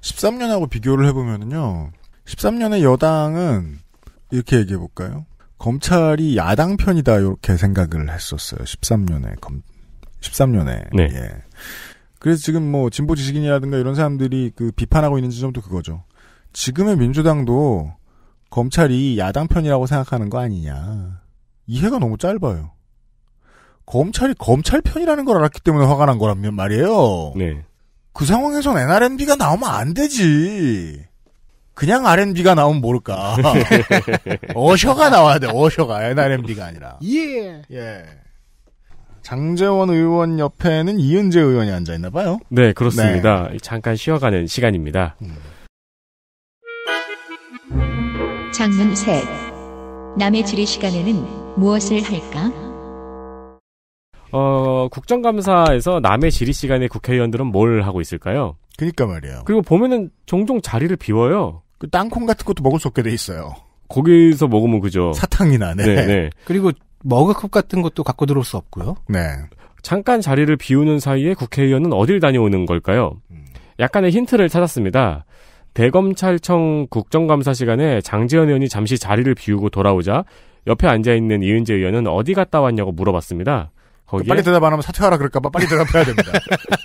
13년하고 비교를 해보면요. 13년의 여당은 이렇게 얘기해볼까요? 검찰이 야당 편이다, 이렇게 생각을 했었어요. 13년에. 검, 13년에. 네. 예. 그래서 지금 뭐, 진보 지식인이라든가 이런 사람들이 그 비판하고 있는 지점도 그거죠. 지금의 민주당도 검찰이 야당 편이라고 생각하는 거 아니냐. 이해가 너무 짧아요. 검찰이 검찰 편이라는 걸 알았기 때문에 화가 난 거라면 말이에요. 네. 그 상황에선 NRNB가 나오면 안 되지. 그냥 R&B가 나오면 모를까. 어셔가 나와야 돼. 어셔가 NRNB가 아니라. 예. 예. 장재원 의원 옆에는 이은재 의원이 앉아 있나 봐요. 네, 그렇습니다. 네. 잠깐 쉬어가는 시간입니다. 음. 장문 셋 남의 지리 시간에는 무엇을 할까? 어, 국정감사에서 남의 지리 시간에 국회의원들은 뭘 하고 있을까요? 그니까 말이에요. 그리고 보면은 종종 자리를 비워요. 그 땅콩 같은 것도 먹을 수 없게 돼 있어요. 거기서 먹으면 그죠. 사탕이나, 네. 네네. 그리고 머그컵 같은 것도 갖고 들어올 수 없고요. 네. 잠깐 자리를 비우는 사이에 국회의원은 어딜 다녀오는 걸까요? 음. 약간의 힌트를 찾았습니다. 대검찰청 국정감사 시간에 장재현 의원이 잠시 자리를 비우고 돌아오자 옆에 앉아있는 이은재 의원은 어디 갔다 왔냐고 물어봤습니다. 거기에 빨리 대답 안 하면 사퇴하라 그럴까봐 빨리 대답해야 됩니다.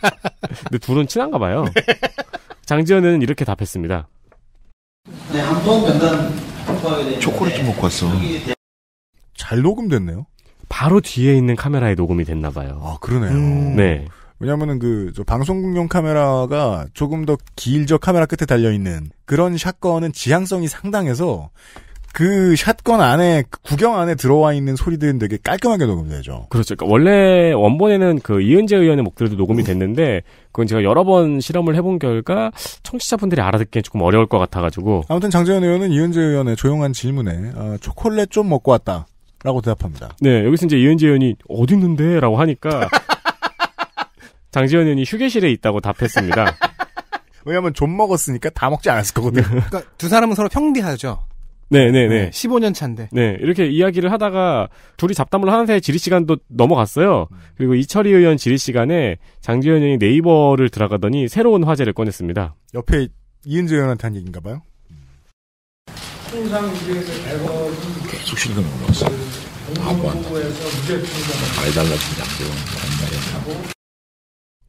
근데 둘은 친한가 봐요. 장지현 의원은 이렇게 답했습니다. 네, 한번 면담 통 초콜릿 좀 먹고 왔어. 네, 네. 잘 녹음됐네요. 바로 뒤에 있는 카메라에 녹음이 됐나 봐요. 아, 그러네요. 음. 네. 왜냐면은 그, 저 방송용 카메라가 조금 더 길죠. 카메라 끝에 달려있는. 그런 샷건은 지향성이 상당해서 그 샷건 안에 구경 안에 들어와 있는 소리들은 되게 깔끔하게 녹음되죠. 그렇죠. 그러니까 원래 원본에는 그 이은재 의원의 목소리도 녹음이 음. 됐는데 그건 제가 여러 번 실험을 해본 결과 청취자분들이 알아듣기엔 조금 어려울 것 같아가지고 아무튼 장재현 의원은 이은재 의원의 조용한 질문에 아, 초콜릿 좀 먹고 왔다. 라고 대답합니다. 네, 여기서 이제 이은재 의원이 어딨는데 라고 하니까 장지현 의원이 휴게실에 있다고 답했습니다. 왜냐하면 좀 먹었으니까 다 먹지 않았을 거거든요. 네. 그러니까 두 사람은 서로 평비하죠. 네네네. 네, 15년 차인데. 네, 이렇게 이야기를 하다가 둘이 잡담을 하는 사이 에 질의 시간도 넘어갔어요. 그리고 이철희 의원 질의 시간에 장지현 의원이 네이버를 들어가더니 새로운 화제를 꺼냈습니다. 옆에 이은재 의원한테 한 얘기인가 봐요. 통상 중에서 100원 계속 실금 넘어갔어. 음. 아빠한테. 많이 달라진 장지원.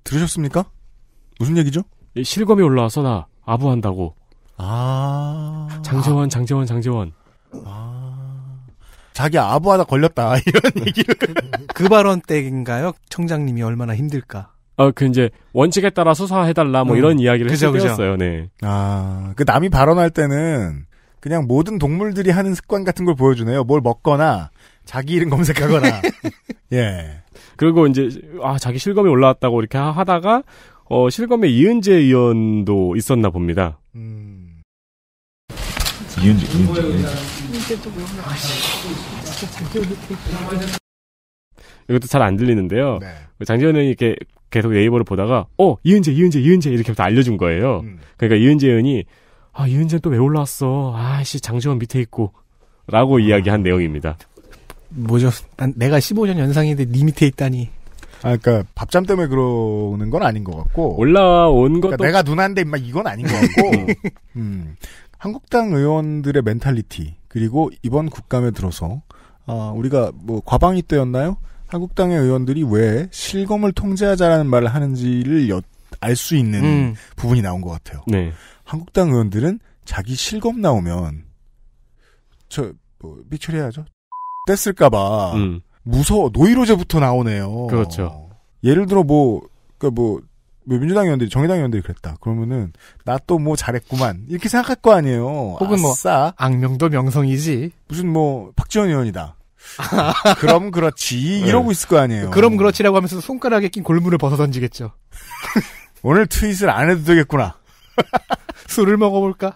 들으셨습니까? 무슨 얘기죠? 예, 실검이 올라와서 나 아부한다고. 아. 장재원, 장재원, 장재원. 아. 자기 아부하다 걸렸다. 이런 네. 얘기를. 그, 발언 때인가요? 청장님이 얼마나 힘들까? 아, 그 이제 원칙에 따라 수사해달라 뭐 음. 이런 이야기를 그죠, 했었어요. 네. 아, 그 남이 발언할 때는 그냥 모든 동물들이 하는 습관 같은 걸 보여주네요. 뭘 먹거나 자기 이름 검색하거나. 예. 그리고 이제 아 자기 실검이 올라왔다고 이렇게 하다가 어 실검에 이은재 의원도 있었나 봅니다. 음. 이은재 이은재. 이것도 잘 안 들리는데요. 네. 장재현 의원이 이렇게 계속 네이버를 보다가 어 이은재 이은재 이은재 이렇게 다 알려준 거예요. 음. 그러니까 이은재 의원이 아 이은재 또 왜 올라왔어? 아씨 장재원 밑에 있고 라고 이야기한 아. 내용입니다. 뭐죠? 난 내가 15년 연상인데 니 밑에 있다니. 아, 그러니까 밥잠 때문에 그러는 건 아닌 것 같고 올라온 것도 그러니까 내가 누나인데 막 이건 아닌 것 같고 음, 한국당 의원들의 멘탈리티 그리고 이번 국감에 들어서 아, 우리가 뭐 과방위 때였나요? 한국당의 의원들이 왜 실검을 통제하자라는 말을 하는지를 알 수 있는 음. 부분이 나온 것 같아요. 네. 한국당 의원들은 자기 실검 나오면 저 뭐, 삐출해야죠. 됐을까봐 음. 무서워 노이로제부터 나오네요. 그렇죠. 예를 들어 뭐 그러니까 뭐, 뭐 민주당 의원들이 정의당 의원들이 그랬다. 그러면은 나 또 뭐 잘했구만 이렇게 생각할 거 아니에요. 혹은 뭐 아싸. 뭐 악명도 명성이지. 무슨 뭐 박지원 의원이다. 그럼 그렇지 네. 이러고 네. 있을 거 아니에요. 그럼 그렇지라고 하면서 손가락에 낀 골무를 벗어 던지겠죠. 오늘 트윗을 안 해도 되겠구나. 술을 먹어볼까?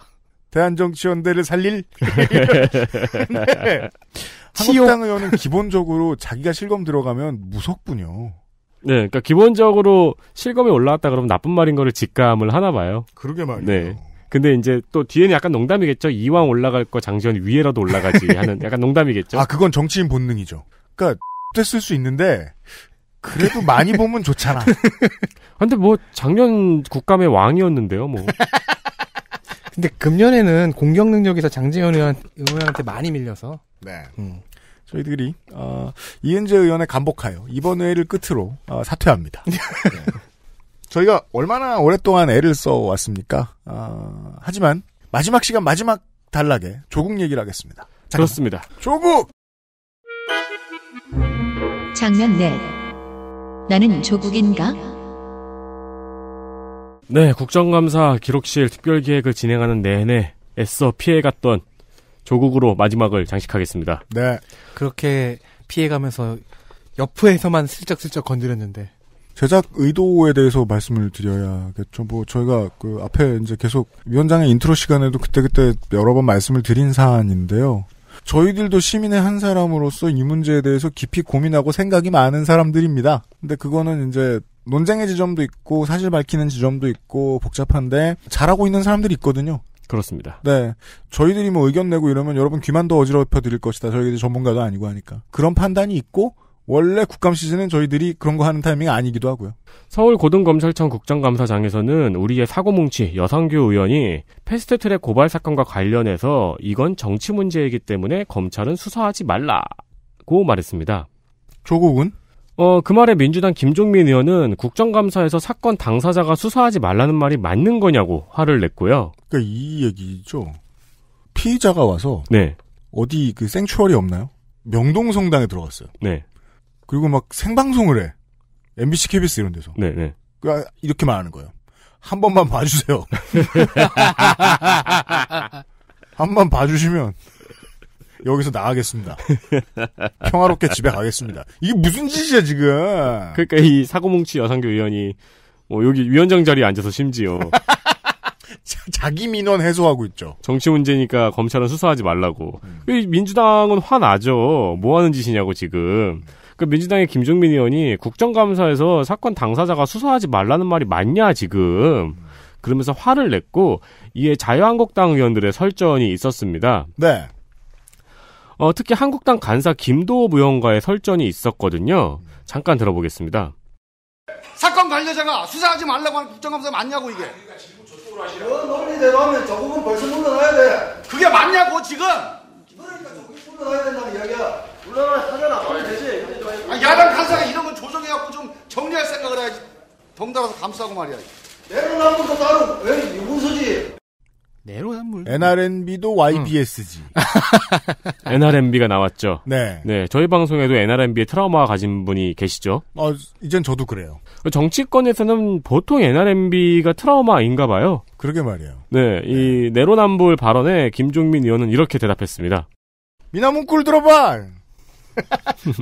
대한정치연대를 살릴? 네. 한국당 의원은 기본적으로 자기가 실검 들어가면 무섭군요. 네, 그러니까 기본적으로 실검이 올라왔다 그러면 나쁜 말인 거를 직감을 하나 봐요. 그러게 말이에요. 네. 근데 이제 또 뒤에는 약간 농담이겠죠. 이왕 올라갈 거 장지현 위에라도 올라가지 하는 약간 농담이겠죠. 아, 그건 정치인 본능이죠. 그러니까 됐을 수 있는데 그래도 많이 보면 좋잖아. 근데 뭐 작년 국감의 왕이었는데요, 뭐. 근데 금년에는 공격 능력에서 장재현 의원, 의원한테 많이 밀려서. 네. 음. 저희들이 어, 이은재 의원에 간복하여 이번 회의를 끝으로 어, 사퇴합니다. 네. 저희가 얼마나 오랫동안 애를 써왔습니까? 어, 하지만 마지막 시간 마지막 단락에 조국 얘기를 하겠습니다. 잠깐만. 그렇습니다. 조국! 장면 넷. 나는 조국인가? 네, 국정감사 기록실 특별기획을 진행하는 내내 애써 피해갔던 조국으로 마지막을 장식하겠습니다. 네. 그렇게 피해가면서 옆에서만 슬쩍슬쩍 건드렸는데. 제작 의도에 대해서 말씀을 드려야겠죠. 뭐 저희가 그 앞에 이제 계속 위원장의 인트로 시간에도 그때그때 여러 번 말씀을 드린 사안인데요. 저희들도 시민의 한 사람으로서 이 문제에 대해서 깊이 고민하고 생각이 많은 사람들입니다. 근데 그거는 이제 논쟁의 지점도 있고 사실 밝히는 지점도 있고 복잡한데 잘하고 있는 사람들이 있거든요. 그렇습니다. 네. 저희들이 뭐 의견 내고 이러면 여러분 귀만 더 어지럽혀 드릴 것이다. 저희들이 전문가도 아니고 하니까. 그런 판단이 있고 원래 국감 시즌은 저희들이 그런 거 하는 타이밍 이 아니기도 하고요. 서울 고등검찰청 국정감사장에서는 우리의 사고뭉치 여상규 의원이 패스트트랙 고발 사건과 관련해서 이건 정치 문제이기 때문에 검찰은 수사하지 말라고 말했습니다. 조국은 어, 그 말에 민주당 김종민 의원은 국정감사에서 사건 당사자가 수사하지 말라는 말이 맞는 거냐고 화를 냈고요. 그러니까 이 얘기죠. 피의자가 와서 네. 어디 그 생추얼이 없나요? 명동성당에 들어갔어요. 네. 그리고 막 생방송을 해. MBC, KBS 이런 데서. 네, 네. 그 이렇게 말하는 거예요. 한 번만 봐주세요. 한 번 봐주시면 여기서 나가겠습니다. 평화롭게 집에 가겠습니다. 이게 무슨 짓이야 지금? 그러니까 이 사고뭉치 여상교 의원이 뭐 여기 위원장 자리에 앉아서 심지어 자, 기 민원 해소하고 있죠. 정치 문제니까 검찰은 수사하지 말라고. 음. 민주당은 화나죠. 뭐 하는 짓이냐고 지금. 그 민주당의 김종민 의원이 국정감사에서 사건 당사자가 수사하지 말라는 말이 맞냐 지금. 그러면서 화를 냈고 이에 자유한국당 의원들의 설전이 있었습니다. 네. 어, 특히 한국당 간사 김도호 의원과의 설전이 있었거든요. 잠깐 들어보겠습니다. 사건 관련자가 수사하지 말라고 하는 국정감사 맞냐고 이게. 그 논리대로 하면 저 부분 벌써 물러나야 돼. 그게 맞냐고 지금. 그러니까 아 야당 간사가 이런 건 조정해갖고 좀 정리할 생각을 해야지. 덩달아서 감싸고 말이야. 내로남도 따로 왜유분지 내로남불 NRNB도 YBSG. 응. NRNB가 나왔죠. 네. 네. 저희 방송에도 n r n b 의 트라우마 가진 분이 계시죠. 어, 이젠 저도 그래요. 정치권에서는 보통 NRNB가 트라우마인가 봐요. 그러게 말이에요. 네. 네. 이 내로남불 발언에 김종민 의원은 이렇게 대답했습니다. 미나문 꿀 들어봐!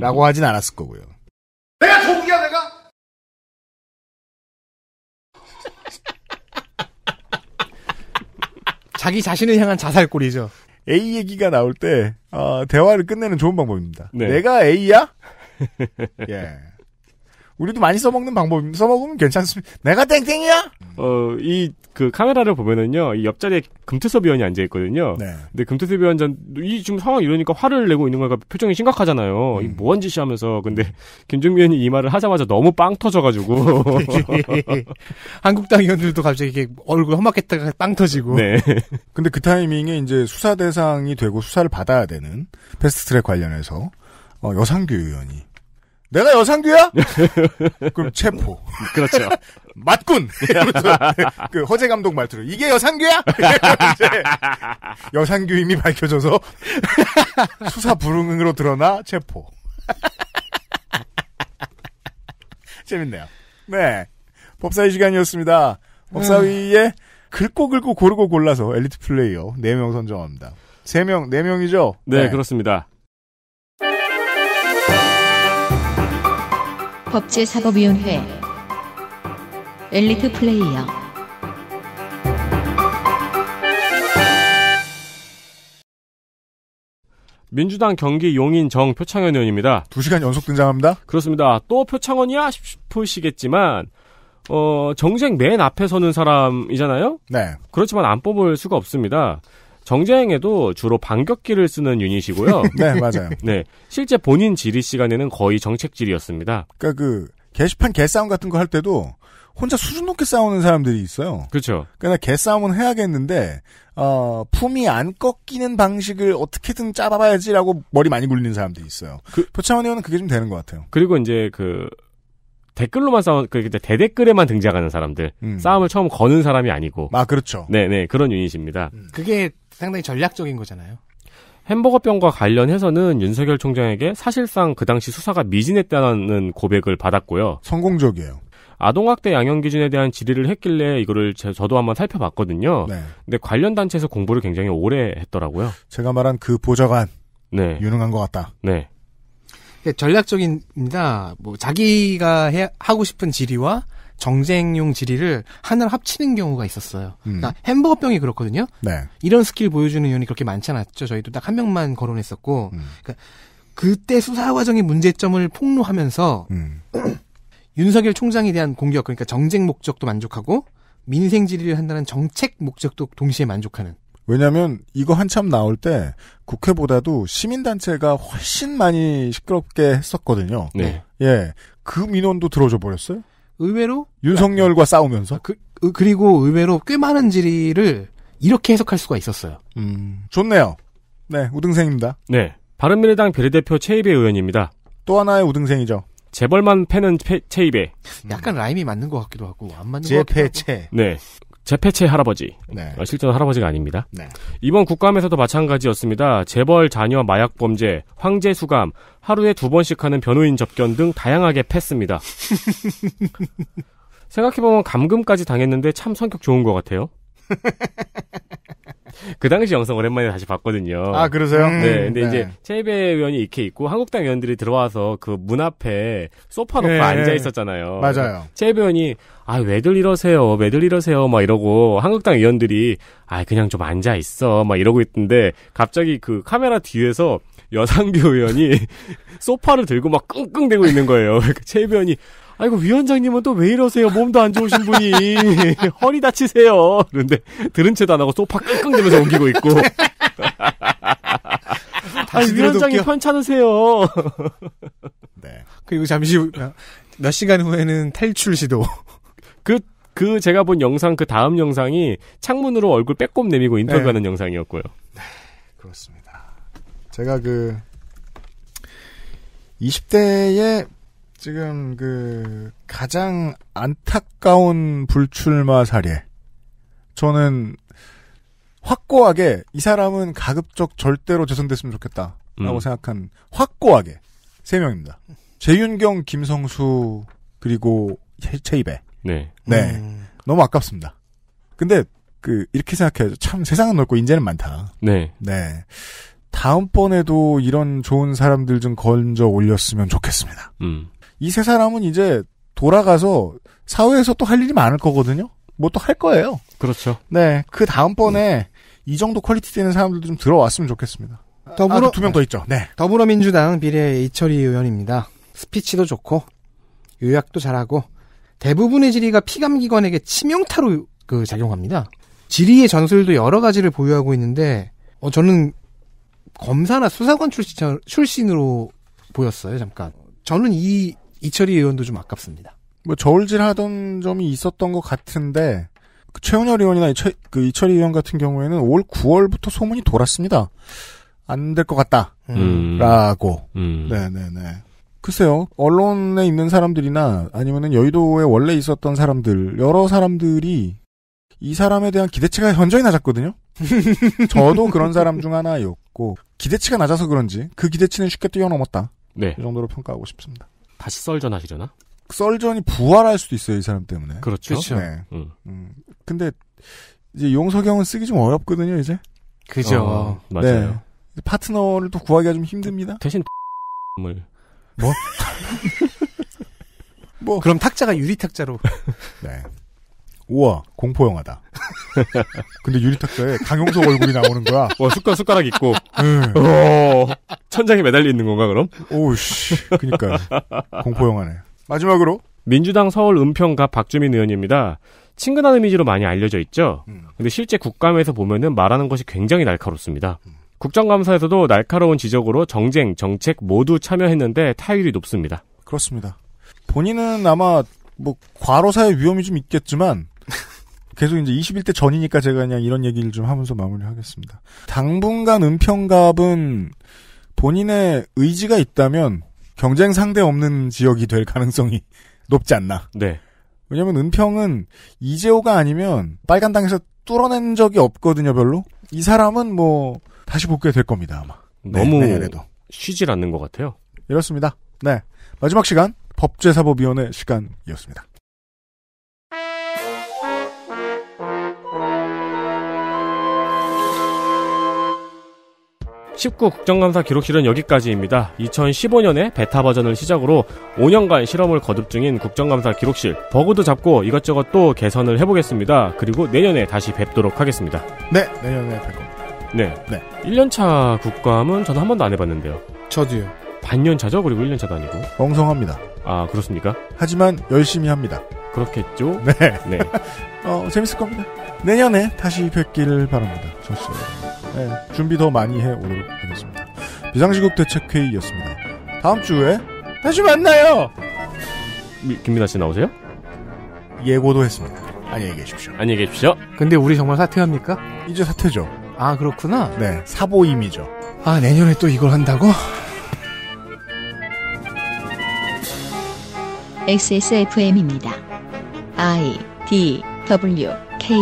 라고 하진 않았을 거고요. 내가 조 자기 자신을 향한 자살골이죠. A 얘기가 나올 때 어, 대화를 끝내는 좋은 방법입니다. 네. 내가 A야? 예. 우리도 많이 써먹는 방법 써먹으면 괜찮습니다. 내가 땡땡이야? 어이 그 카메라를 보면은요 이 옆자리에 금태섭 의원이 앉아 있거든요. 네. 근데 금태섭 의원 전이 지금 상황 이러니까 화를 내고 있는 거니까 표정이 심각하잖아요. 음. 이뭐한 짓이 하면서 근데 김종민 의원이 이 말을 하자마자 너무 빵 터져가지고 한국당 의원들도 갑자기 이렇게 얼굴 험악했다가 빵 터지고. 네. 근데 그 타이밍에 이제 수사 대상이 되고 수사를 받아야 되는 패스트트랙 관련해서 어, 여상규 의원이 내가 여상규야? 그럼 체포. 그렇죠. 맞군. 그 허재 감독 말투로 이게 여상규야? 여상규 이미 밝혀져서 수사 불응으로 드러나 체포. 재밌네요. 네, 법사위 시간이었습니다. 법사위에 음. 긁고 긁고 고르고 골라서 엘리트 플레이어 4명 선정합니다. 3명, 4명이죠? 네, 네. 그렇습니다. 법제사법위원회 엘리트 플레이어 민주당 경기 용인 정 표창원 의원입니다. 두 시간 연속 등장합니다. 그렇습니다. 또 표창원이야 싶으시겠지만 어, 정쟁 맨 앞에 서는 사람이잖아요? 네. 그렇지만 안 뽑을 수가 없습니다. 정자행에도 주로 반격기를 쓰는 유닛이고요. 네, 맞아요. 네. 실제 본인 질의 시간에는 거의 정책 질의였습니다. 그러니까 그 게시판 개싸움 같은 거 할 때도 혼자 수준 높게 싸우는 사람들이 있어요. 그렇죠. 그러니 개싸움은 해야겠는데 어, 품이 안 꺾이는 방식을 어떻게든 짜봐야지라고 머리 많이 굴리는 사람들이 있어요. 그, 표창원 의원은 그게 좀 되는 것 같아요. 그리고 이제 그 댓글로만 싸우는그 그때 대댓글에만 등장하는 사람들 음. 싸움을 처음 거는 사람이 아니고 아 그렇죠 네네 네, 그런 유닛입니다 음. 그게 상당히 전략적인 거잖아요. 햄버거병과 관련해서는 윤석열 총장에게 사실상 그 당시 수사가 미진했다는 고백을 받았고요. 성공적이에요. 아동학대 양형 기준에 대한 질의를 했길래 이거를 저도 한번 살펴봤거든요. 네. 근데 관련 단체에서 공부를 굉장히 오래 했더라고요. 제가 말한 그 보좌관. 네. 유능한 것 같다. 네. 전략적입니다. 뭐 자기가 해, 하고 싶은 질의와 정쟁용 지리를 하나로 합치는 경우가 있었어요. 음. 그러니까 햄버거병이 그렇거든요. 네. 이런 스킬 보여주는 의원이 그렇게 많지 않았죠. 저희도 딱 한 명만 거론했었고. 음. 그러니까 그때 수사 과정의 문제점을 폭로하면서 음. 윤석열 총장에 대한 공격, 그러니까 정쟁 목적도 만족하고 민생 지리를 한다는 정책 목적도 동시에 만족하는. 왜냐하면 이거 한참 나올 때 국회보다도 시민단체가 훨씬 많이 시끄럽게 했었거든요. 네. 예, 그 민원도 들어줘 버렸어요. 의외로 윤석열과 싸우면서 그, 그리고 의외로 꽤 많은 질의를 이렇게 해석할 수가 있었어요. 음, 좋네요. 네, 우등생입니다. 네, 바른미래당 비례대표 최이배 의원입니다. 또 하나의 우등생이죠. 재벌만 패는 패, 최이배. 약간 라임이 맞는 것 같기도 하고 안 맞는 것 같기도 하고. 재패 네. 재패체 할아버지. 네. 아, 실제로 할아버지가 아닙니다. 네. 이번 국감에서도 마찬가지였습니다. 재벌, 자녀, 마약 범죄, 황제 수감, 하루에 두 번씩 하는 변호인 접견 등 다양하게 팼습니다. 생각해보면 감금까지 당했는데 참 성격 좋은 것 같아요. 그 당시 영상 오랜만에 다시 봤거든요. 아, 그러세요? 음, 네. 근데 음, 네. 이제 체이베 의원이 이렇게 있고 한국당 의원들이 들어와서 그 문 앞에 소파 놓고 네. 앉아 있었잖아요. 맞아요. 체이베 의원이 아, 왜들 이러세요? 왜들 이러세요? 막 이러고 한국당 의원들이 아, 그냥 좀 앉아 있어. 막 이러고 있던데 갑자기 그 카메라 뒤에서 여상규 의원이 소파를 들고 막 끙끙대고 있는 거예요. 그 최 의원이 아이고 위원장님은 또 왜 이러세요? 몸도 안 좋으신 분이 허리 다치세요. 그런데 들은 채도 안 하고 소파 끙끙대면서 옮기고 있고. 아니 위원장님 편찮으세요. 네. 그리고 잠시 후, 몇 시간 후에는 탈출 시도. 그, 그 제가 본 영상 그 다음 영상이 창문으로 얼굴 빼꼼 내미고 인터뷰하는 네. 영상이었고요. 네, 그렇습니다. 제가 그 20대에 지금 그 가장 안타까운 불출마 사례. 저는 확고하게 이 사람은 가급적 절대로 재선됐으면 좋겠다라고 음. 생각한 확고하게 세 명입니다. 재윤경, 김성수 그리고 최이배. 네. 네. 음. 너무 아깝습니다. 근데 그 이렇게 생각해요. 참 세상은 넓고 인재는 많다. 네. 네. 다음번에도 이런 좋은 사람들 좀 건져 올렸으면 좋겠습니다. 음. 이 세 사람은 이제 돌아가서 사회에서 또 할 일이 많을 거거든요. 뭐 또 할 거예요. 그렇죠. 네. 그 다음번에 음. 이 정도 퀄리티 되는 사람들도 좀 들어왔으면 좋겠습니다. 더불어 아, 그 두명 더 있죠. 네. 더불어민주당 비례 이철희 의원입니다. 스피치도 좋고 요약도 잘하고 대부분의 지리가 피감기관에게 치명타로 그 작용합니다. 지리의 전술도 여러 가지를 보유하고 있는데 어, 저는 검사나 수사관 출신, 출신으로 보였어요 잠깐. 저는 이 이철희 의원도 좀 아깝습니다. 뭐 저울질하던 점이 있었던 것 같은데 그 최은열 의원이나 이철, 그 이철희 의원 같은 경우에는 올 9월부터 소문이 돌았습니다. 안 될 것 같다. 음. 라고. 음. 네네네. 글쎄요. 언론에 있는 사람들이나 아니면은 여의도에 원래 있었던 사람들, 여러 사람들이 이 사람에 대한 기대치가 현저히 낮았거든요. 저도 그런 사람 중 하나였고 기대치가 낮아서 그런지 그 기대치는 쉽게 뛰어넘었다. 네. 이 정도로 평가하고 싶습니다. 다시 썰전하시려나? 썰전이 부활할 수도 있어요 이 사람 때문에. 그렇죠. 그렇죠. 네. 음. 음. 근데 이제 용서경은 쓰기 좀 어렵거든요 이제. 그죠. 어, 맞아요. 네. 파트너를 또 구하기가 좀 힘듭니다. 대신 을 뭐? 뭐. 그럼 탁자가 유리 탁자로. 네. 우와, 공포 영화다. 근데 유리 탁자에 강용석 얼굴이 나오는 거야. 와, 어, 숟가락, 숟가락 있고. 응. 네. 오, 어, 천장에 매달려 있는 건가, 그럼? 오우씨. 그니까. 공포 영화네. 마지막으로. 민주당 서울 은평갑 박주민 의원입니다. 친근한 이미지로 많이 알려져 있죠. 음. 근데 실제 국감에서 보면은 말하는 것이 굉장히 날카롭습니다. 음. 국정감사에서도 날카로운 지적으로 정쟁, 정책 모두 참여했는데 타율이 높습니다. 그렇습니다. 본인은 아마 뭐 과로사의 위험이 좀 있겠지만 계속 이제 21대 전이니까 제가 그냥 이런 얘기를 좀 하면서 마무리하겠습니다. 당분간 은평갑은 본인의 의지가 있다면 경쟁 상대 없는 지역이 될 가능성이 높지 않나. 네. 왜냐면 은평은 이재호가 아니면 빨간당에서 뚫어낸 적이 없거든요, 별로. 이 사람은 뭐 다시 복귀가 될 겁니다 아마. 네, 너무 네, 쉬질 않는 것 같아요. 이렇습니다. 네 마지막 시간 법제사법위원회 시간이었습니다. 19 국정감사 기록실은 여기까지입니다. 2015년에 베타 버전을 시작으로 5년간 실험을 거듭 중인 국정감사 기록실 버그도 잡고 이것저것 또 개선을 해보겠습니다. 그리고 내년에 다시 뵙도록 하겠습니다. 네, 내년에 뵐 겁니다. 네. 네. 1년차 국감은 저는 한 번도 안 해봤는데요. 저도요. 반년차죠? 그리고 1년차도 아니고. 엉성합니다. 아, 그렇습니까? 하지만 열심히 합니다. 그렇겠죠? 네. 네. 어, 재밌을 겁니다. 내년에 다시 뵙기를 바랍니다. 좋습니 다 네, 준비 더 많이 해 오도록 하겠습니다. 비상시국 대책회의였습니다. 다음 주에 다시 만나요! 미, 김민아 씨 나오세요? 예고도 했습니다. 안녕히 계십시오. 안녕히 계십시오. 근데 우리 정말 사퇴합니까? 이제 사퇴죠. 아 그렇구나. 네, 사보임이죠. 아 내년에 또 이걸 한다고? XSFM입니다. I D W K